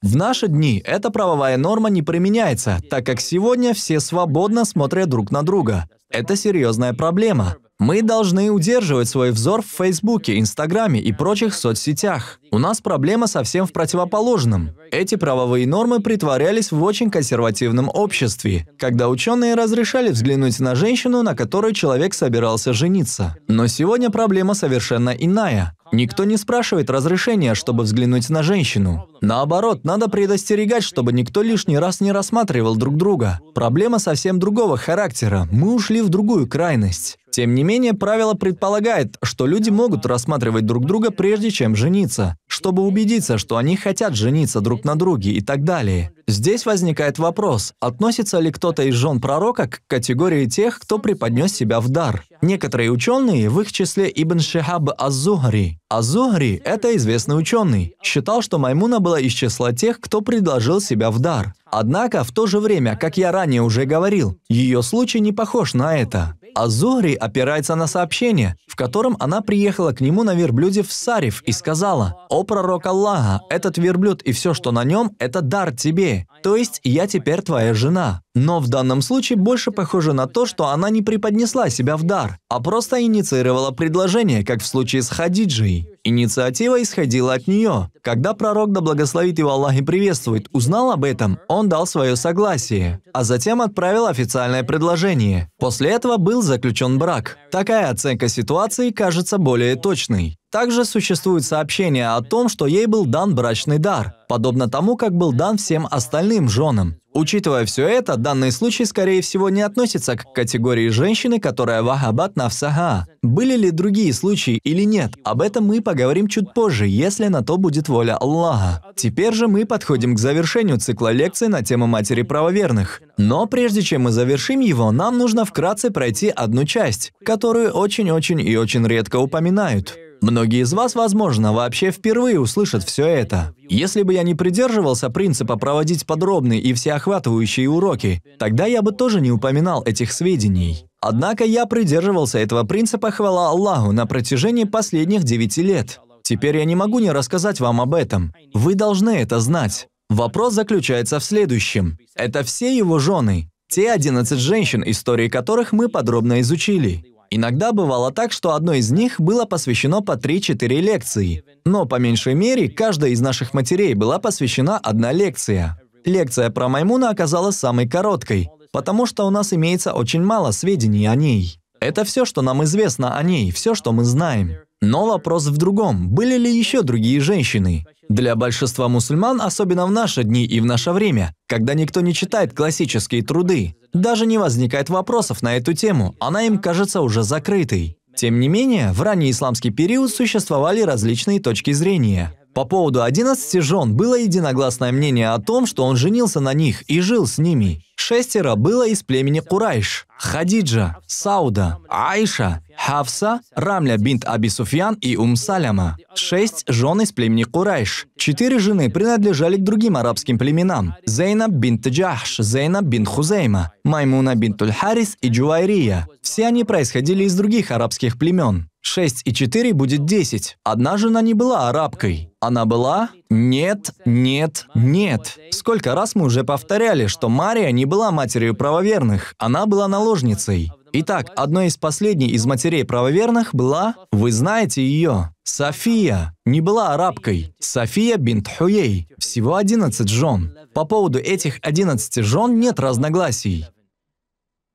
В наши дни эта правовая норма не применяется, так как сегодня все свободно смотрят друг на друга. Это серьезная проблема. Мы должны удерживать свой взор в Фейсбуке, Инстаграме и прочих соцсетях. У нас проблема совсем в противоположном. Эти правовые нормы притворялись в очень консервативном обществе, когда ученые разрешали взглянуть на женщину, на которой человек собирался жениться. Но сегодня проблема совершенно иная. Никто не спрашивает разрешения, чтобы взглянуть на женщину. Наоборот, надо предостерегать, чтобы никто лишний раз не рассматривал друг друга. Проблема совсем другого характера. Мы ушли в другую крайность. Тем не менее, правило предполагает, что люди могут рассматривать друг друга прежде чем жениться, чтобы убедиться, что они хотят жениться друг на друге и так далее. Здесь возникает вопрос, относится ли кто-то из жен пророка к категории тех, кто преподнес себя в дар. Некоторые ученые, в их числе Ибн Шихаб Аз-Зухри. Аз-Зухри – это известный ученый, считал, что Маймуна была из числа тех, кто предложил себя в дар. Однако, в то же время, как я ранее уже говорил, ее случай не похож на это. Азори опирается на сообщение, котором она приехала к нему на верблюде в Сариф и сказала, «О пророк Аллаха, этот верблюд и все, что на нем, это дар тебе, то есть я теперь твоя жена». Но в данном случае больше похоже на то, что она не преподнесла себя в дар, а просто инициировала предложение, как в случае с Хадиджей. Инициатива исходила от нее. Когда пророк, да благословит его Аллах и приветствует, узнал об этом, он дал свое согласие, а затем отправил официальное предложение. После этого был заключен брак. Такая оценка ситуации ситуации кажется более точной. Также существует сообщение о том, что ей был дан брачный дар, подобно тому, как был дан всем остальным женам. Учитывая все это, данный случай, скорее всего, не относится к категории женщины, которая вахабат навсага. Были ли другие случаи или нет, об этом мы поговорим чуть позже, если на то будет воля Аллаха. Теперь же мы подходим к завершению цикла лекций на тему матери правоверных. Но прежде чем мы завершим его, нам нужно вкратце пройти одну часть, которую очень-очень и очень редко упоминают. Многие из вас, возможно, вообще впервые услышат все это. Если бы я не придерживался принципа проводить подробные и всеохватывающие уроки, тогда я бы тоже не упоминал этих сведений. Однако я придерживался этого принципа хвала Аллаху на протяжении последних девяти лет. Теперь я не могу не рассказать вам об этом. Вы должны это знать. Вопрос заключается в следующем. Это все его жены, те 11 женщин, истории которых мы подробно изучили. Иногда бывало так, что одной из них было посвящено по 3-4 лекции. Но по меньшей мере, каждая из наших матерей была посвящена одна лекция. Лекция про Маймуна оказалась самой короткой, потому что у нас имеется очень мало сведений о ней. Это все, что нам известно о ней, все, что мы знаем. Но вопрос в другом. Были ли еще другие женщины? Для большинства мусульман, особенно в наши дни и в наше время, когда никто не читает классические труды, даже не возникает вопросов на эту тему, она им кажется уже закрытой. Тем не менее, в ранний исламский период существовали различные точки зрения. По поводу 11 жен было единогласное мнение о том, что он женился на них и жил с ними. Шестеро было из племени Курайш, Хадиджа, Сауда, Аиша, Хавса, Рамля бинт Аби Суфьян и Ум Саляма. Шесть жен из племени Курайш. Четыре жены принадлежали к другим арабским племенам. Зейна бинт Джахш, Зейна бин Хузейма, Маймуна бинт Уль-Харис и Джуайрия. Все они происходили из других арабских племен. 6 и 4 будет 10. Одна жена не была арабкой. Она была? Нет, нет, нет. Сколько раз мы уже повторяли, что Мария не была матерью правоверных, она была наложницей. Итак, одной из последней из матерей правоверных была, вы знаете ее, София, не была арабкой, София бинт Хуей, всего 11 жен. По поводу этих 11 жен нет разногласий.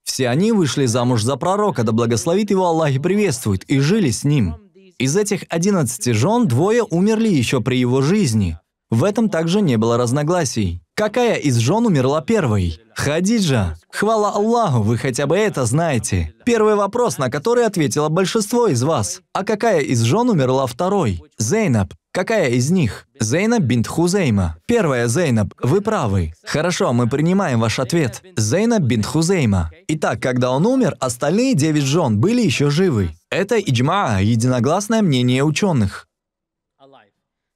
Все они вышли замуж за пророка, да благословит его Аллах и приветствует, и жили с ним. Из этих 11 жен двое умерли еще при его жизни. В этом также не было разногласий. Какая из жен умерла первой? Хадиджа. Хвала Аллаху, вы хотя бы это знаете. Первый вопрос, на который ответило большинство из вас. А какая из жен умерла второй? Зейнаб. Какая из них? Зейнаб бинт Хузейма. Первая Зейнаб, вы правы. Хорошо, мы принимаем ваш ответ. Зейнаб бинт Хузейма. Итак, когда он умер, остальные девять жен были еще живы. Это иджма, единогласное мнение ученых.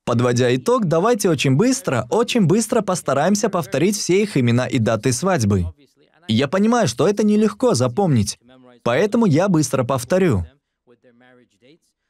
Подводя итог, давайте очень быстро, очень быстро постараемся повторить все их имена и даты свадьбы. Я понимаю, что это нелегко запомнить, поэтому я быстро повторю.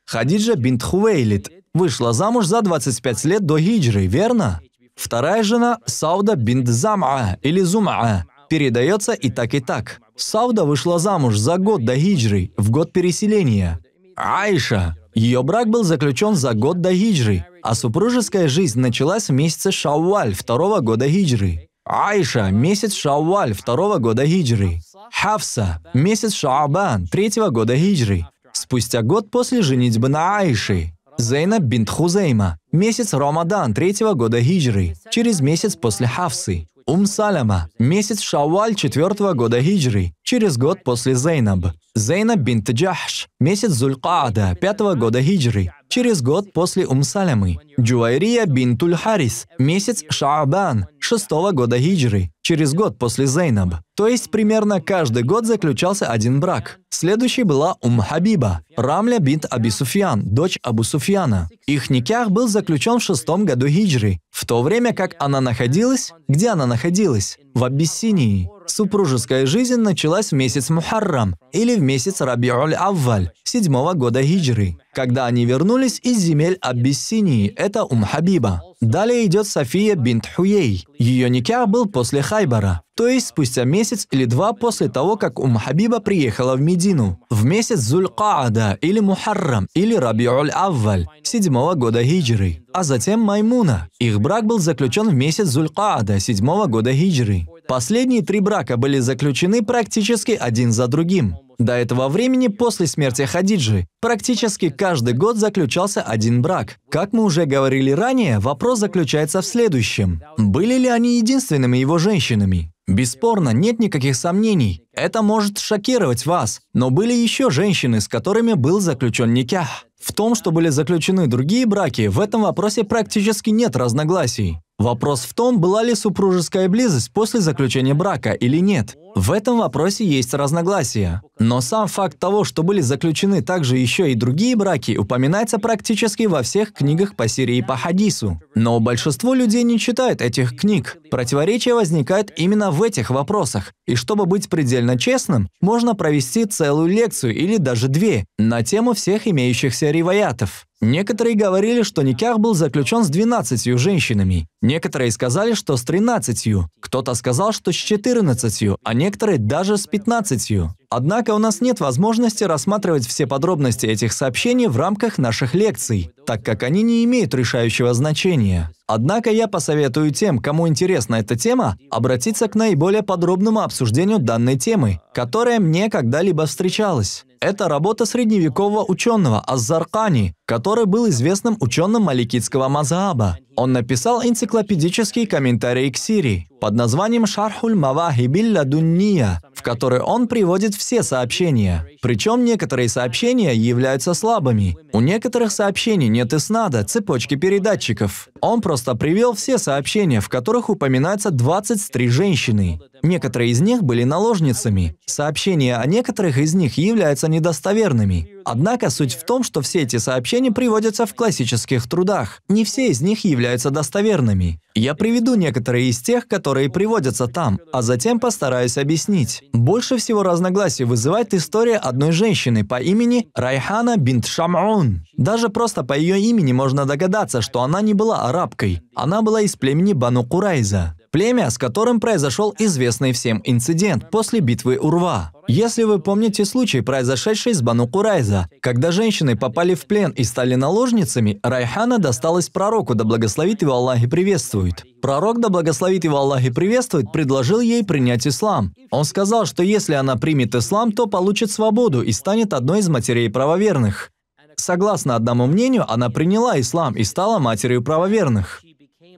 Хадиджа бинт Хувейлит вышла замуж за 25 лет до хиджры, верно? Вторая жена Сауда бинт Зам'а или Зум'а передается и так и так. Сауда вышла замуж за год до хиджры, в год переселения. Айша. Ее брак был заключен за год до хиджры а супружеская жизнь началась в месяце Шауаль второго года хиджры. Айша – месяц Шауаль второго года хиджры. Хавса, месяц Шаабан третьего года хиджры. Спустя год после женитьбы на Айши. Зейна бинт Хузейма – месяц Рамадан третьего года хиджры, через месяц после Хавсы. Ум Саляма – месяц Шауаль четвертого года хиджры, через год после Зейнаб. Зейна бинт Джахш, месяц Зулькаада, пятого года хиджры, через год после Умсалямы. Джуайрия бинтуль Харис, месяц Шаабан, шестого года хиджры, через год после Зейнаб. То есть примерно каждый год заключался один брак. Следующий была Ум Хабиба, Рамля бинт Абисуфьян, дочь Абу Суфьяна. Их никях был заключен в шестом году хиджры, в то время как она находилась, где она находилась? В Абиссинии. Супружеская жизнь началась в месяц Мухаррам или в месяц Рабиуль Авваль, седьмого года хиджры, когда они вернулись из земель Абиссинии, это Ум Хабиба. Далее идет София бинт Хуей. Ее никях был после Хайбара, то есть спустя месяц или два после того, как Ум Хабиба приехала в Медину, в месяц Зуль-Каада или Мухаррам или Рабиуль-Авваль, седьмого года хиджры, а затем Маймуна. Их брак был заключен в месяц Зуль-Каада, седьмого года хиджры. Последние три брака были заключены практически один за другим. До этого времени, после смерти Хадиджи, практически каждый год заключался один брак. Как мы уже говорили ранее, вопрос заключается в следующем. Были ли они единственными его женщинами? Бесспорно, нет никаких сомнений. Это может шокировать вас, но были еще женщины, с которыми был заключен никях. В том, что были заключены другие браки, в этом вопросе практически нет разногласий. Вопрос в том, была ли супружеская близость после заключения брака или нет. В этом вопросе есть разногласия. Но сам факт того, что были заключены также еще и другие браки, упоминается практически во всех книгах по Сирии и по хадису. Но большинство людей не читают этих книг. Противоречие возникает именно в этих вопросах. И чтобы быть предельно честным, можно провести целую лекцию или даже две на тему всех имеющихся риваятов. Некоторые говорили, что Никях был заключен с 12 женщинами. Некоторые сказали, что с 13. Кто-то сказал, что с 14, а некоторые некоторые даже с 15. Однако у нас нет возможности рассматривать все подробности этих сообщений в рамках наших лекций, так как они не имеют решающего значения. Однако я посоветую тем, кому интересна эта тема, обратиться к наиболее подробному обсуждению данной темы, которая мне когда-либо встречалась. Это работа средневекового ученого Аззаркани, который был известным ученым маликитского Мазааба. Он написал энциклопедический комментарий к Сирии под названием «Шархуль Мавахибилля Дунния», в который он приводит все сообщения. Причем некоторые сообщения являются слабыми. У некоторых сообщений нет и снада, цепочки передатчиков. Он просто привел все сообщения, в которых упоминается 23 женщины. Некоторые из них были наложницами. Сообщения о некоторых из них являются недостоверными. Однако суть в том, что все эти сообщения приводятся в классических трудах. Не все из них являются достоверными. Я приведу некоторые из тех, которые приводятся там, а затем постараюсь объяснить. Больше всего разногласий вызывает история одной женщины по имени Райхана бинт Шамун. Даже просто по ее имени можно догадаться, что она не была арабкой. Она была из племени Бану Курайза племя, с которым произошел известный всем инцидент после битвы Урва. Если вы помните случай, произошедший с Бану Курайза, когда женщины попали в плен и стали наложницами, Райхана досталась пророку, да благословит его Аллах и приветствует. Пророк, да благословит его Аллах и приветствует, предложил ей принять ислам. Он сказал, что если она примет ислам, то получит свободу и станет одной из матерей правоверных. Согласно одному мнению, она приняла ислам и стала матерью правоверных.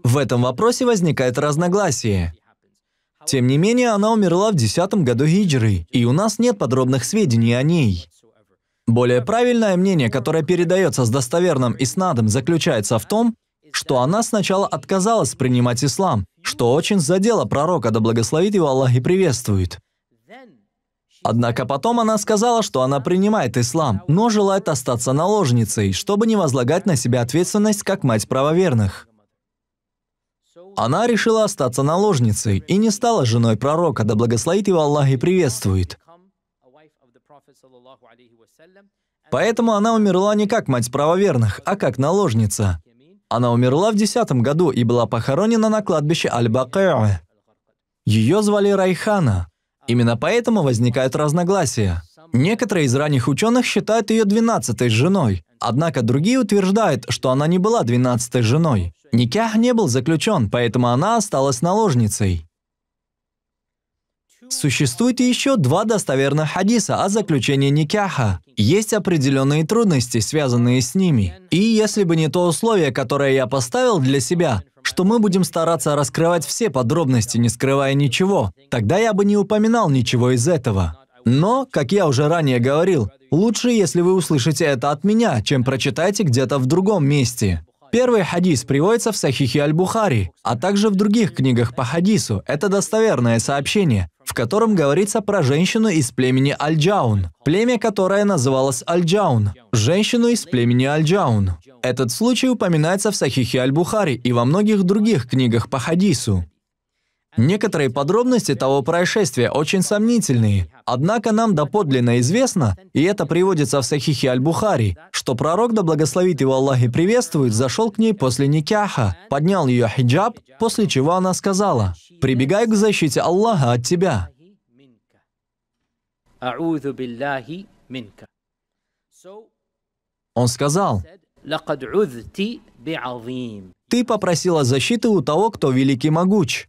В этом вопросе возникает разногласие. Тем не менее, она умерла в десятом году хиджры, и у нас нет подробных сведений о ней. Более правильное мнение, которое передается с достоверным иснадом, заключается в том, что она сначала отказалась принимать ислам, что очень задело пророка, да благословит его Аллах и приветствует. Однако потом она сказала, что она принимает ислам, но желает остаться наложницей, чтобы не возлагать на себя ответственность как мать правоверных. Она решила остаться наложницей и не стала женой пророка, да благословит его Аллах и приветствует. Поэтому она умерла не как мать правоверных, а как наложница. Она умерла в десятом году и была похоронена на кладбище Аль-Бакэа. Ее звали Райхана. Именно поэтому возникают разногласия. Некоторые из ранних ученых считают ее двенадцатой женой, однако другие утверждают, что она не была двенадцатой женой. Никях не был заключен, поэтому она осталась наложницей. Существует еще два достоверных хадиса о заключении никяха. Есть определенные трудности, связанные с ними. И если бы не то условие, которое я поставил для себя, что мы будем стараться раскрывать все подробности, не скрывая ничего, тогда я бы не упоминал ничего из этого. Но, как я уже ранее говорил, лучше, если вы услышите это от меня, чем прочитаете где-то в другом месте. Первый хадис приводится в Сахихе Аль-Бухари, а также в других книгах по хадису. Это достоверное сообщение, в котором говорится про женщину из племени Аль-Джаун, племя, которое называлось Аль-Джаун, женщину из племени Аль-Джаун. Этот случай упоминается в Сахихе Аль-Бухари и во многих других книгах по хадису. Некоторые подробности того происшествия очень сомнительные, однако нам доподлинно известно, и это приводится в Сахихе Аль-Бухари, что пророк, да благословит его Аллах и приветствует, зашел к ней после никяха, поднял ее хиджаб, после чего она сказала, «Прибегай к защите Аллаха от тебя». Он сказал, «Ты попросила защиты у того, кто великий могуч».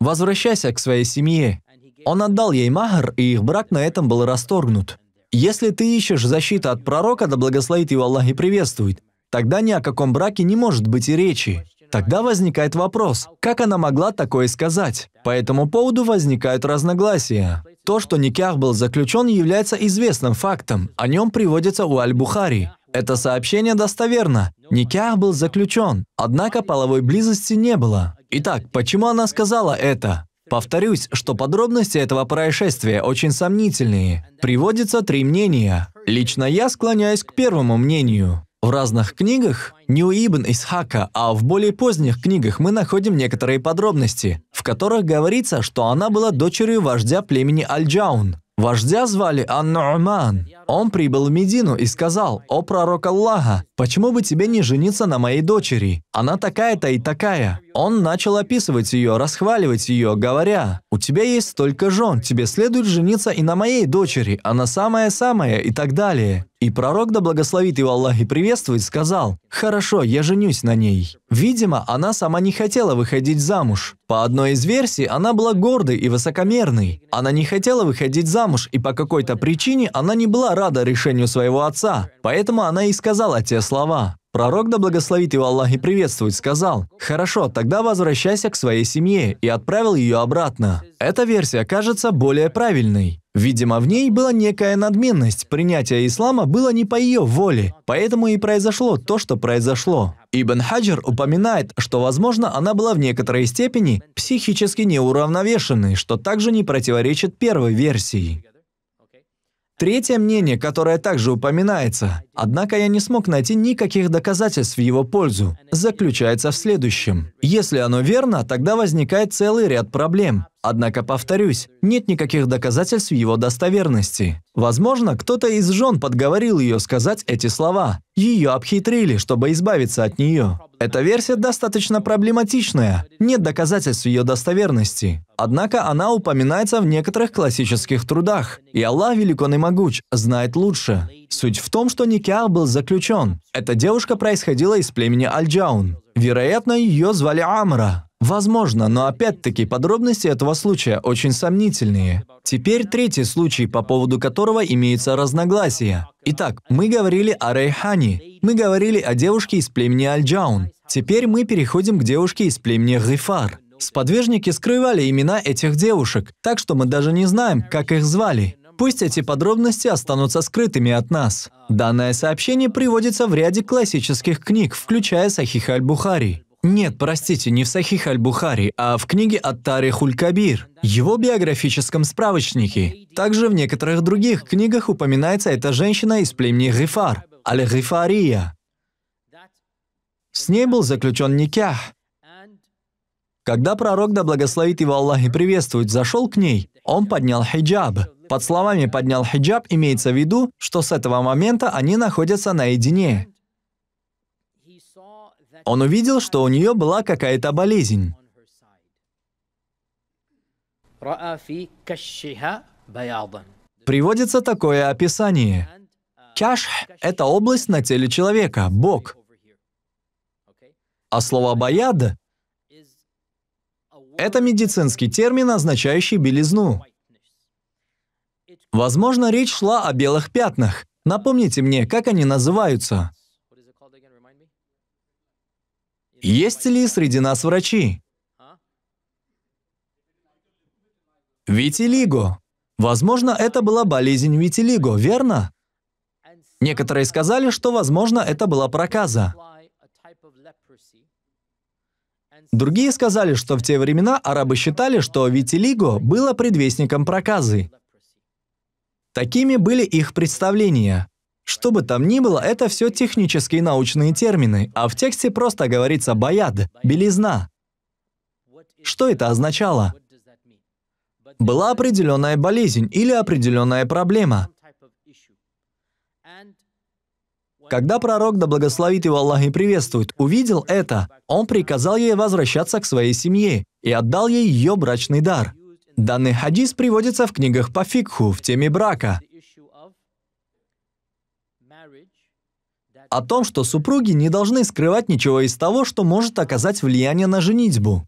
«Возвращайся к своей семье». Он отдал ей махр, и их брак на этом был расторгнут. Если ты ищешь защиту от пророка, да благословит его Аллах и приветствует, тогда ни о каком браке не может быть и речи. Тогда возникает вопрос, как она могла такое сказать? По этому поводу возникают разногласия. То, что Никях был заключен, является известным фактом, о нем приводится у Аль-Бухари. Это сообщение достоверно. Никях был заключен, однако половой близости не было. Итак, почему она сказала это? Повторюсь, что подробности этого происшествия очень сомнительные. Приводится три мнения. Лично я склоняюсь к первому мнению. В разных книгах Нью Ибн Исхака, а в более поздних книгах мы находим некоторые подробности, в которых говорится, что она была дочерью вождя племени Аль-Джаун. Вождя звали Анну Уман он прибыл в Медину и сказал, «О пророк Аллаха, почему бы тебе не жениться на моей дочери? Она такая-то и такая». Он начал описывать ее, расхваливать ее, говоря, «У тебя есть столько жен, тебе следует жениться и на моей дочери, она самая-самая» и так далее. И пророк, да благословит его Аллах и приветствует, сказал, «Хорошо, я женюсь на ней». Видимо, она сама не хотела выходить замуж. По одной из версий, она была гордой и высокомерной. Она не хотела выходить замуж, и по какой-то причине она не была рада решению своего отца, поэтому она и сказала те слова. Пророк, да благословит его Аллах и приветствует, сказал, «Хорошо, тогда возвращайся к своей семье» и отправил ее обратно. Эта версия кажется более правильной. Видимо, в ней была некая надменность, принятие ислама было не по ее воле, поэтому и произошло то, что произошло. Ибн Хаджар упоминает, что, возможно, она была в некоторой степени психически неуравновешенной, что также не противоречит первой версии. Третье мнение, которое также упоминается, однако я не смог найти никаких доказательств в его пользу, заключается в следующем. Если оно верно, тогда возникает целый ряд проблем. Однако, повторюсь, нет никаких доказательств его достоверности. Возможно, кто-то из жен подговорил ее сказать эти слова. Ее обхитрили, чтобы избавиться от нее. Эта версия достаточно проблематичная, нет доказательств ее достоверности. Однако она упоминается в некоторых классических трудах, и Аллах великон и могуч, знает лучше. Суть в том, что Никиар был заключен. Эта девушка происходила из племени Альджаун, Вероятно, ее звали Амра. Возможно, но опять-таки подробности этого случая очень сомнительные. Теперь третий случай, по поводу которого имеются разногласия. Итак, мы говорили о Рейхани, мы говорили о девушке из племени Альджаун. Теперь мы переходим к девушке из племени Грифар. Сподвижники скрывали имена этих девушек, так что мы даже не знаем, как их звали. Пусть эти подробности останутся скрытыми от нас. Данное сообщение приводится в ряде классических книг, включая Сахих аль-Бухари. Нет, простите, не в Сахих аль-Бухари, а в книге Аттари кабир его биографическом справочнике. Также в некоторых других книгах упоминается эта женщина из племени Гифар, Аль-Гифария. С ней был заключен никях. Когда пророк, да благословит его Аллах и приветствует, зашел к ней, он поднял хиджаб. Под словами «поднял хиджаб» имеется в виду, что с этого момента они находятся наедине. Он увидел, что у нее была какая-то болезнь. Приводится такое описание. Кяш — это область на теле человека, Бог, А слово «баяд» — это медицинский термин, означающий белизну. Возможно, речь шла о белых пятнах. Напомните мне, как они называются. Есть ли среди нас врачи? Витилиго. Возможно, это была болезнь витилиго, верно? Некоторые сказали, что, возможно, это была проказа. Другие сказали, что в те времена арабы считали, что витилиго было предвестником проказы. Такими были их представления. Что бы там ни было, это все технические научные термины, а в тексте просто говорится «баяд» — «белизна». Что это означало? Была определенная болезнь или определенная проблема. Когда пророк, да благословит его Аллах и приветствует, увидел это, он приказал ей возвращаться к своей семье и отдал ей ее брачный дар. Данный хадис приводится в книгах по фикху в теме брака, о том, что супруги не должны скрывать ничего из того, что может оказать влияние на женитьбу.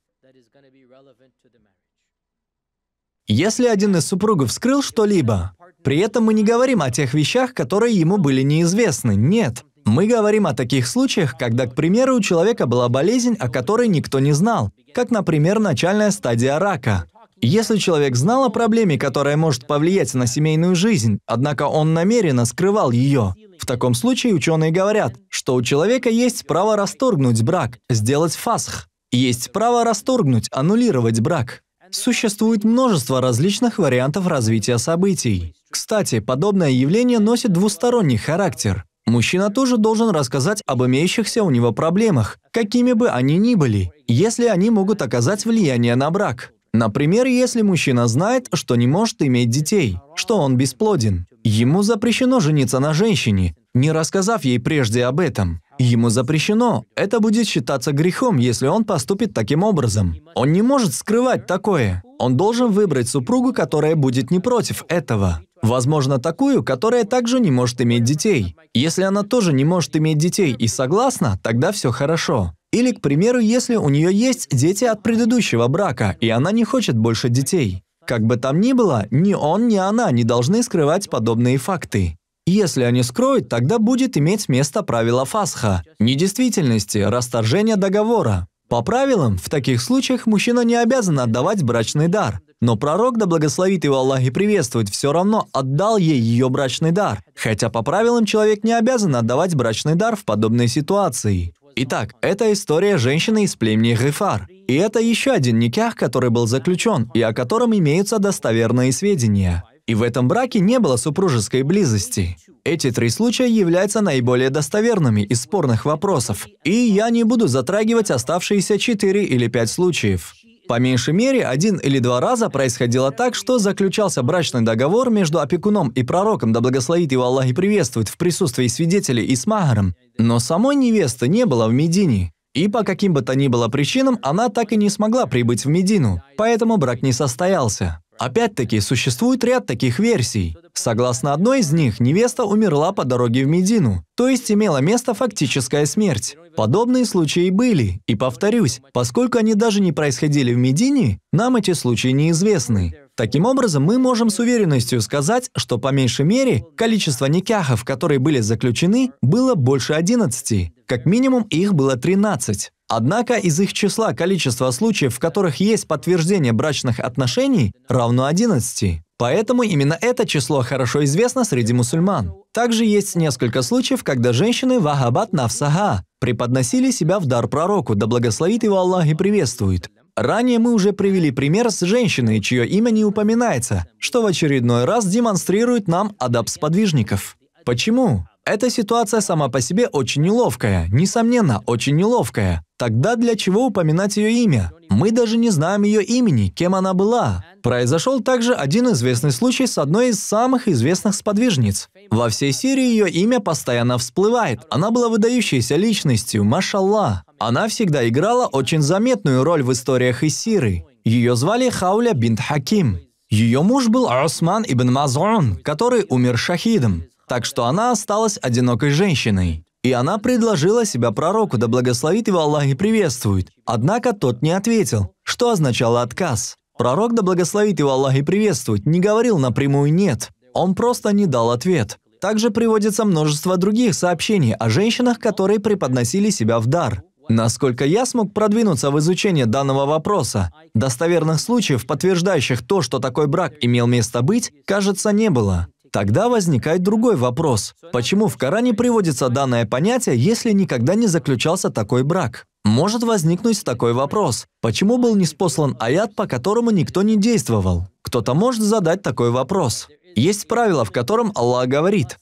Если один из супругов скрыл что-либо, при этом мы не говорим о тех вещах, которые ему были неизвестны, нет. Мы говорим о таких случаях, когда, к примеру, у человека была болезнь, о которой никто не знал, как, например, начальная стадия рака. Если человек знал о проблеме, которая может повлиять на семейную жизнь, однако он намеренно скрывал ее, таком случае ученые говорят, что у человека есть право расторгнуть брак, сделать фасх, есть право расторгнуть, аннулировать брак. Существует множество различных вариантов развития событий. Кстати, подобное явление носит двусторонний характер. Мужчина тоже должен рассказать об имеющихся у него проблемах, какими бы они ни были, если они могут оказать влияние на брак. Например, если мужчина знает, что не может иметь детей, что он бесплоден, Ему запрещено жениться на женщине, не рассказав ей прежде об этом. Ему запрещено. Это будет считаться грехом, если он поступит таким образом. Он не может скрывать такое. Он должен выбрать супругу, которая будет не против этого. Возможно, такую, которая также не может иметь детей. Если она тоже не может иметь детей и согласна, тогда все хорошо. Или, к примеру, если у нее есть дети от предыдущего брака, и она не хочет больше детей. Как бы там ни было, ни он, ни она не должны скрывать подобные факты. Если они скроют, тогда будет иметь место правило Фасха – недействительности, расторжения договора. По правилам, в таких случаях мужчина не обязан отдавать брачный дар. Но пророк, да благословит его Аллах и приветствует, все равно отдал ей ее брачный дар. Хотя по правилам человек не обязан отдавать брачный дар в подобной ситуации. Итак, это история женщины из племени Гефар. И это еще один никях, который был заключен, и о котором имеются достоверные сведения. И в этом браке не было супружеской близости. Эти три случая являются наиболее достоверными из спорных вопросов, и я не буду затрагивать оставшиеся четыре или пять случаев. По меньшей мере, один или два раза происходило так, что заключался брачный договор между опекуном и пророком, да благословит его Аллах и приветствует, в присутствии свидетелей и с Магаром. Но самой невесты не было в Медине. И по каким бы то ни было причинам, она так и не смогла прибыть в Медину, поэтому брак не состоялся. Опять-таки, существует ряд таких версий. Согласно одной из них, невеста умерла по дороге в Медину, то есть имела место фактическая смерть. Подобные случаи были, и повторюсь, поскольку они даже не происходили в Медине, нам эти случаи неизвестны. Таким образом, мы можем с уверенностью сказать, что по меньшей мере количество никяхов, которые были заключены, было больше 11, как минимум их было 13. Однако из их числа количество случаев, в которых есть подтверждение брачных отношений, равно 11. Поэтому именно это число хорошо известно среди мусульман. Также есть несколько случаев, когда женщины вахабат навсага преподносили себя в дар пророку, да благословит его Аллах и приветствует. Ранее мы уже привели пример с женщиной, чье имя не упоминается, что в очередной раз демонстрирует нам адап сподвижников. Почему? Эта ситуация сама по себе очень неловкая, несомненно, очень неловкая. Тогда для чего упоминать ее имя? Мы даже не знаем ее имени, кем она была. Произошел также один известный случай с одной из самых известных сподвижниц. Во всей Сирии ее имя постоянно всплывает. Она была выдающейся личностью, машалла. Она всегда играла очень заметную роль в историях из Сирии. Ее звали Хауля бинт Хаким. Ее муж был Осман ибн Мазун, который умер шахидом. Так что она осталась одинокой женщиной. И она предложила себя пророку, да благословит его Аллах и приветствует. Однако тот не ответил, что означало отказ. Пророк, да благословит его Аллах и приветствует, не говорил напрямую «нет». Он просто не дал ответ. Также приводится множество других сообщений о женщинах, которые преподносили себя в дар. Насколько я смог продвинуться в изучении данного вопроса, достоверных случаев, подтверждающих то, что такой брак имел место быть, кажется, не было. Тогда возникает другой вопрос. Почему в Коране приводится данное понятие, если никогда не заключался такой брак? Может возникнуть такой вопрос. Почему был неспослан аят, по которому никто не действовал? Кто-то может задать такой вопрос. Есть правило, в котором Аллах говорит,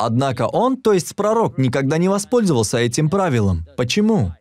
Однако он, то есть пророк, никогда не воспользовался этим правилом. Почему?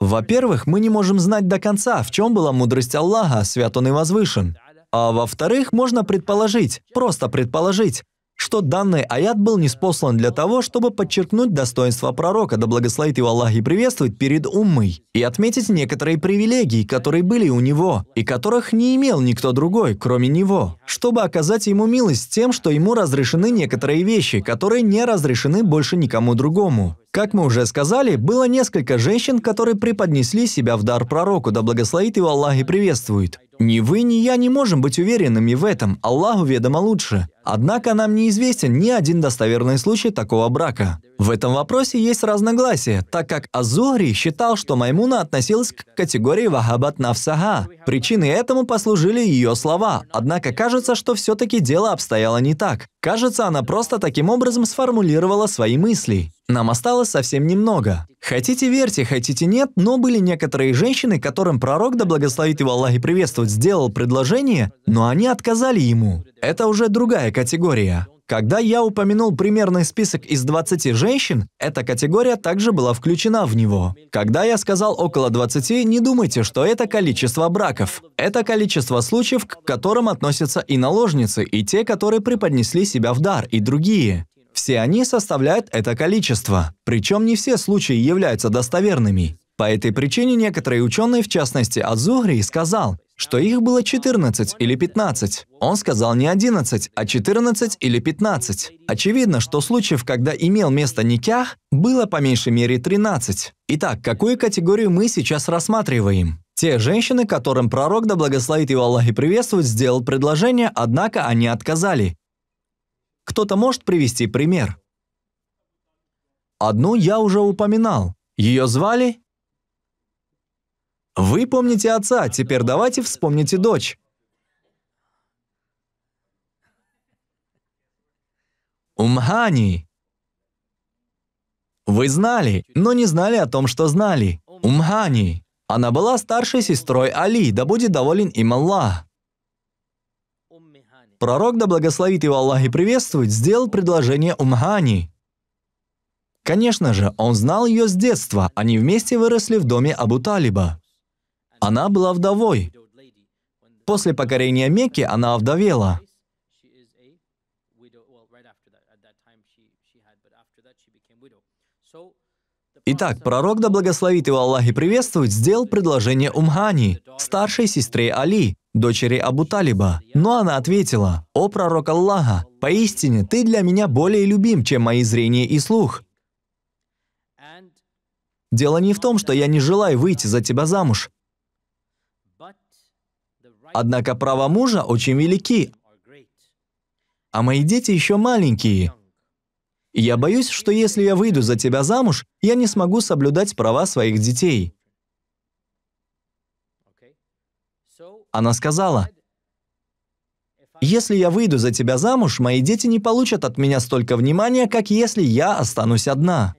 Во-первых, мы не можем знать до конца, в чем была мудрость Аллаха, свят он и возвышен. А во-вторых, можно предположить, просто предположить, что данный аят был неспослан для того, чтобы подчеркнуть достоинство пророка, да благословит его Аллах и приветствует перед уммой, и отметить некоторые привилегии, которые были у него, и которых не имел никто другой, кроме него, чтобы оказать ему милость тем, что ему разрешены некоторые вещи, которые не разрешены больше никому другому. Как мы уже сказали, было несколько женщин, которые преподнесли себя в дар пророку, да благословит его Аллах и приветствует. Ни вы, ни я не можем быть уверенными в этом, Аллаху ведомо лучше. Однако нам неизвестен ни один достоверный случай такого брака. В этом вопросе есть разногласия, так как Азури считал, что Маймуна относилась к категории вахабат навсага. Причиной этому послужили ее слова, однако кажется, что все-таки дело обстояло не так. Кажется, она просто таким образом сформулировала свои мысли. Нам осталось совсем немного. Хотите верьте, хотите нет, но были некоторые женщины, которым пророк, да благословит его Аллах и приветствовать, сделал предложение, но они отказали ему. Это уже другая категория. Когда я упомянул примерный список из 20 женщин, эта категория также была включена в него. Когда я сказал около 20, не думайте, что это количество браков. Это количество случаев, к которым относятся и наложницы, и те, которые преподнесли себя в дар, и другие. Все они составляют это количество, причем не все случаи являются достоверными. По этой причине некоторые ученые, в частности Азугри, сказал, что их было 14 или 15. Он сказал не 11, а 14 или 15. Очевидно, что случаев, когда имел место никях, было по меньшей мере 13. Итак, какую категорию мы сейчас рассматриваем? Те женщины, которым пророк, да благословит его Аллах и приветствует, сделал предложение, однако они отказали. Кто-то может привести пример? Одну я уже упоминал. Ее звали? Вы помните отца, теперь давайте вспомните дочь. Умхани. Вы знали, но не знали о том, что знали. Умхани. Она была старшей сестрой Али, да будет доволен им Аллах. Пророк, да благословит его Аллах и приветствует, сделал предложение Умхани. Конечно же, он знал ее с детства, они вместе выросли в доме Абу Талиба. Она была вдовой. После покорения Мекки она овдовела. Итак, пророк, да благословит его Аллах и приветствует, сделал предложение Умхани, старшей сестре Али, дочери Абу Талиба. Но она ответила, «О пророк Аллаха, поистине ты для меня более любим, чем мои зрение и слух». Дело не в том, что я не желаю выйти за тебя замуж. Однако права мужа очень велики, а мои дети еще маленькие. И я боюсь, что если я выйду за тебя замуж, я не смогу соблюдать права своих детей. Она сказала, «Если я выйду за тебя замуж, мои дети не получат от меня столько внимания, как если я останусь одна».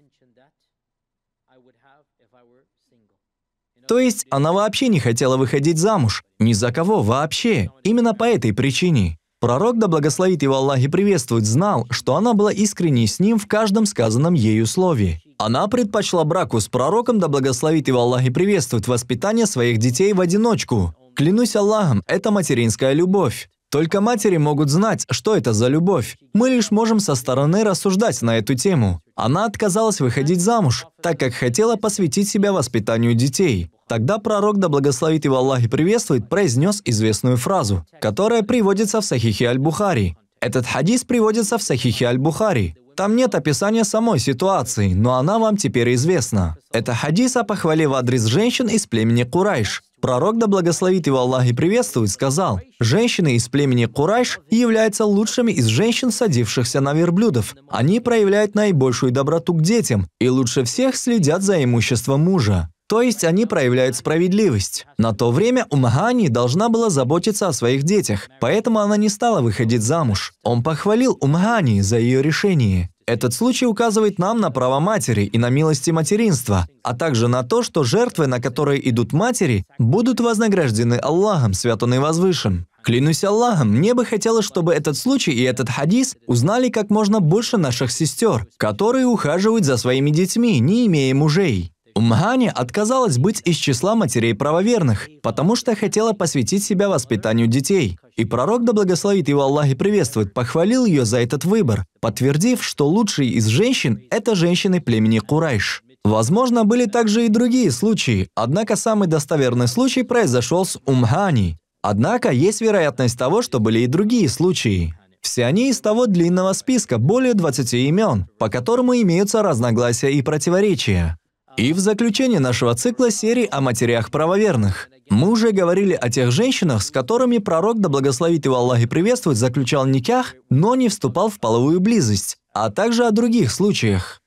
То есть она вообще не хотела выходить замуж. Ни за кого вообще. Именно по этой причине. Пророк, да благословит его Аллах и приветствует, знал, что она была искренней с ним в каждом сказанном ею слове. Она предпочла браку с пророком, да благословит его Аллах и приветствует, воспитание своих детей в одиночку. Клянусь Аллахом, это материнская любовь. Только матери могут знать, что это за любовь. Мы лишь можем со стороны рассуждать на эту тему. Она отказалась выходить замуж, так как хотела посвятить себя воспитанию детей. Тогда пророк, да благословит его Аллах и приветствует, произнес известную фразу, которая приводится в Сахихе Аль-Бухари. Этот хадис приводится в Сахихе Аль-Бухари. Там нет описания самой ситуации, но она вам теперь известна. Это хадис о похвале в адрес женщин из племени Курайш. Пророк, да благословит его Аллах и приветствует, сказал, «Женщины из племени Курайш являются лучшими из женщин, садившихся на верблюдов. Они проявляют наибольшую доброту к детям и лучше всех следят за имуществом мужа». То есть они проявляют справедливость. На то время Умахани должна была заботиться о своих детях, поэтому она не стала выходить замуж. Он похвалил Умахани за ее решение. Этот случай указывает нам на право матери и на милости материнства, а также на то, что жертвы, на которые идут матери, будут вознаграждены Аллахом, святым и возвышен. Клянусь Аллахом, мне бы хотелось, чтобы этот случай и этот хадис узнали как можно больше наших сестер, которые ухаживают за своими детьми, не имея мужей. Мхани отказалась быть из числа матерей правоверных, потому что хотела посвятить себя воспитанию детей. И пророк, да благословит его Аллах и приветствует, похвалил ее за этот выбор, подтвердив, что лучшие из женщин – это женщины племени Курайш. Возможно, были также и другие случаи, однако самый достоверный случай произошел с Умхани. Однако есть вероятность того, что были и другие случаи. Все они из того длинного списка, более 20 имен, по которому имеются разногласия и противоречия. И в заключение нашего цикла серии о матерях правоверных. Мы уже говорили о тех женщинах, с которыми пророк, да благословит его Аллах и приветствует, заключал никях, но не вступал в половую близость, а также о других случаях.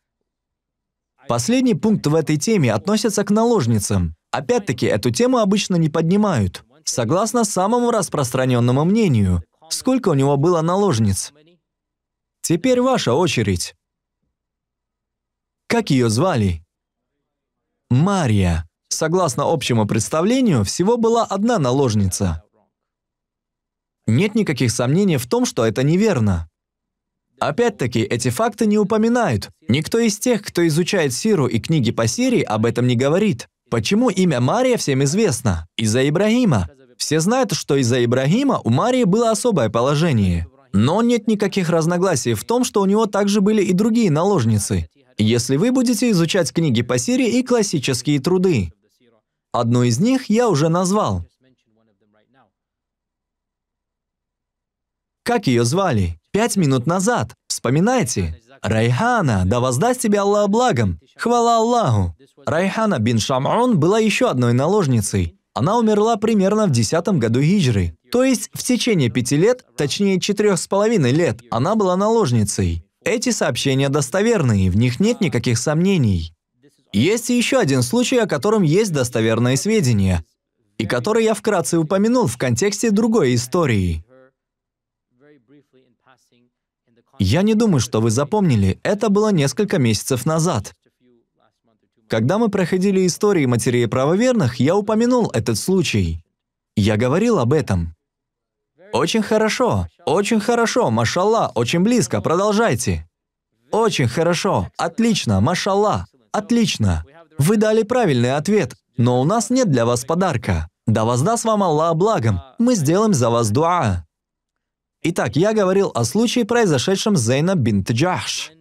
Последний пункт в этой теме относится к наложницам. Опять-таки, эту тему обычно не поднимают. Согласно самому распространенному мнению, сколько у него было наложниц? Теперь ваша очередь. Как ее звали? Мария. Согласно общему представлению, всего была одна наложница. Нет никаких сомнений в том, что это неверно. Опять-таки, эти факты не упоминают. Никто из тех, кто изучает Сиру и книги по Сирии, об этом не говорит. Почему имя Мария всем известно? Из-за Ибрагима. Все знают, что из-за Ибрагима у Марии было особое положение. Но нет никаких разногласий в том, что у него также были и другие наложницы если вы будете изучать книги по Сире и классические труды. Одну из них я уже назвал. Как ее звали? Пять минут назад. Вспоминайте. Райхана, да воздаст тебя Аллах благом. Хвала Аллаху. Райхана бин Шам'ун была еще одной наложницей. Она умерла примерно в десятом году хиджры. То есть в течение пяти лет, точнее четырех с половиной лет, она была наложницей. Эти сообщения достоверны, в них нет никаких сомнений. Есть еще один случай, о котором есть достоверные сведения, и который я вкратце упомянул в контексте другой истории. Я не думаю, что вы запомнили, это было несколько месяцев назад. Когда мы проходили истории матерей правоверных, я упомянул этот случай. Я говорил об этом. Очень хорошо, очень хорошо, машалла, очень близко, продолжайте. Очень хорошо, отлично, машалла, отлично. Вы дали правильный ответ, но у нас нет для вас подарка. Да воздаст вам Аллах благом, мы сделаем за вас дуа. Итак, я говорил о случае, произошедшем с Зейна бинт Джахш.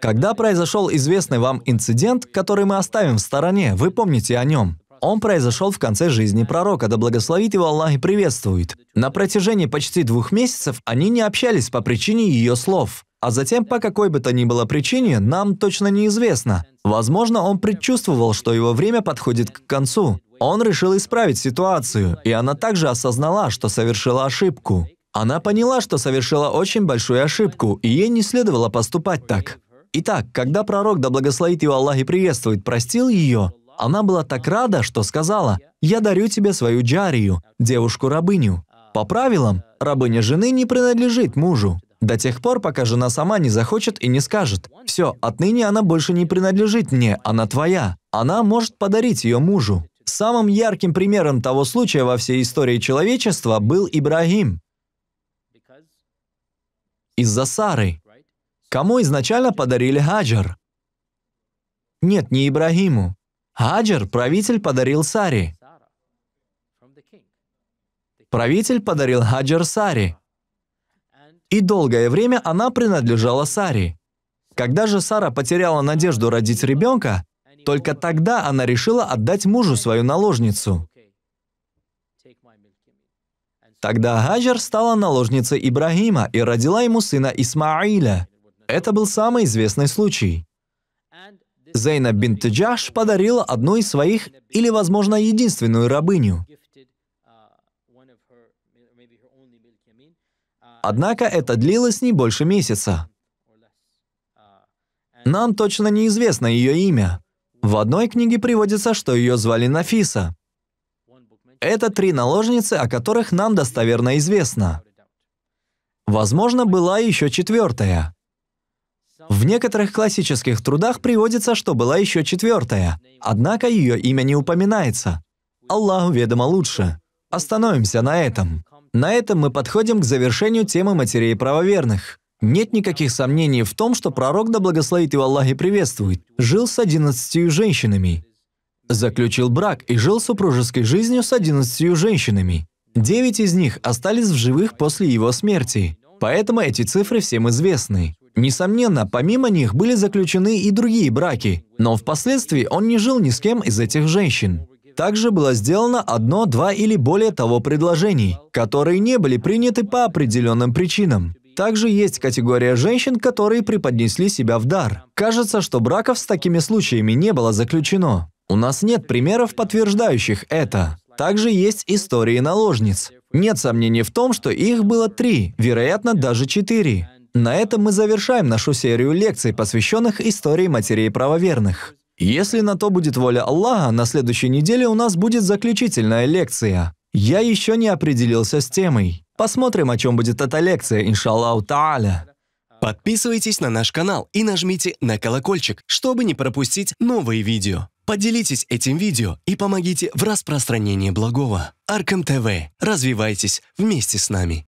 Когда произошел известный вам инцидент, который мы оставим в стороне, вы помните о нем. Он произошел в конце жизни пророка, да благословит его Аллах и приветствует. На протяжении почти двух месяцев они не общались по причине ее слов. А затем, по какой бы то ни было причине, нам точно неизвестно. Возможно, он предчувствовал, что его время подходит к концу. Он решил исправить ситуацию, и она также осознала, что совершила ошибку. Она поняла, что совершила очень большую ошибку, и ей не следовало поступать так. Итак, когда пророк, да благословит его Аллах и приветствует, простил ее, она была так рада, что сказала, «Я дарю тебе свою джарию, девушку-рабыню». По правилам, рабыня жены не принадлежит мужу. До тех пор, пока жена сама не захочет и не скажет, «Все, отныне она больше не принадлежит мне, она твоя». Она может подарить ее мужу. Самым ярким примером того случая во всей истории человечества был Ибрагим. Из-за Сары. Кому изначально подарили Хаджар? Нет, не Ибрагиму. Хаджар правитель подарил Саре. Правитель подарил Хаджар Саре. И долгое время она принадлежала Саре. Когда же Сара потеряла надежду родить ребенка, только тогда она решила отдать мужу свою наложницу. Тогда Хаджар стала наложницей Ибрагима и родила ему сына Исмаиля. Это был самый известный случай. Зейна бинт Джаш подарила одну из своих, или, возможно, единственную рабыню. Однако это длилось не больше месяца. Нам точно неизвестно ее имя. В одной книге приводится, что ее звали Нафиса. Это три наложницы, о которых нам достоверно известно. Возможно, была еще четвертая. В некоторых классических трудах приводится, что была еще четвертая, однако ее имя не упоминается. Аллаху ведомо лучше. Остановимся на этом. На этом мы подходим к завершению темы матерей правоверных. Нет никаких сомнений в том, что пророк, да благословит его Аллах и приветствует, жил с одиннадцатью женщинами. Заключил брак и жил супружеской жизнью с одиннадцатью женщинами. Девять из них остались в живых после его смерти, поэтому эти цифры всем известны. Несомненно, помимо них были заключены и другие браки, но впоследствии он не жил ни с кем из этих женщин. Также было сделано одно, два или более того предложений, которые не были приняты по определенным причинам. Также есть категория женщин, которые преподнесли себя в дар. Кажется, что браков с такими случаями не было заключено. У нас нет примеров, подтверждающих это. Также есть истории наложниц. Нет сомнений в том, что их было три, вероятно, даже четыре. На этом мы завершаем нашу серию лекций, посвященных истории матерей правоверных. Если на то будет воля Аллаха, на следующей неделе у нас будет заключительная лекция. Я еще не определился с темой. Посмотрим, о чем будет эта лекция, иншаллаху тааля. Подписывайтесь на наш канал и нажмите на колокольчик, чтобы не пропустить новые видео. Поделитесь этим видео и помогите в распространении благого. Аркам ТВ. Развивайтесь вместе с нами.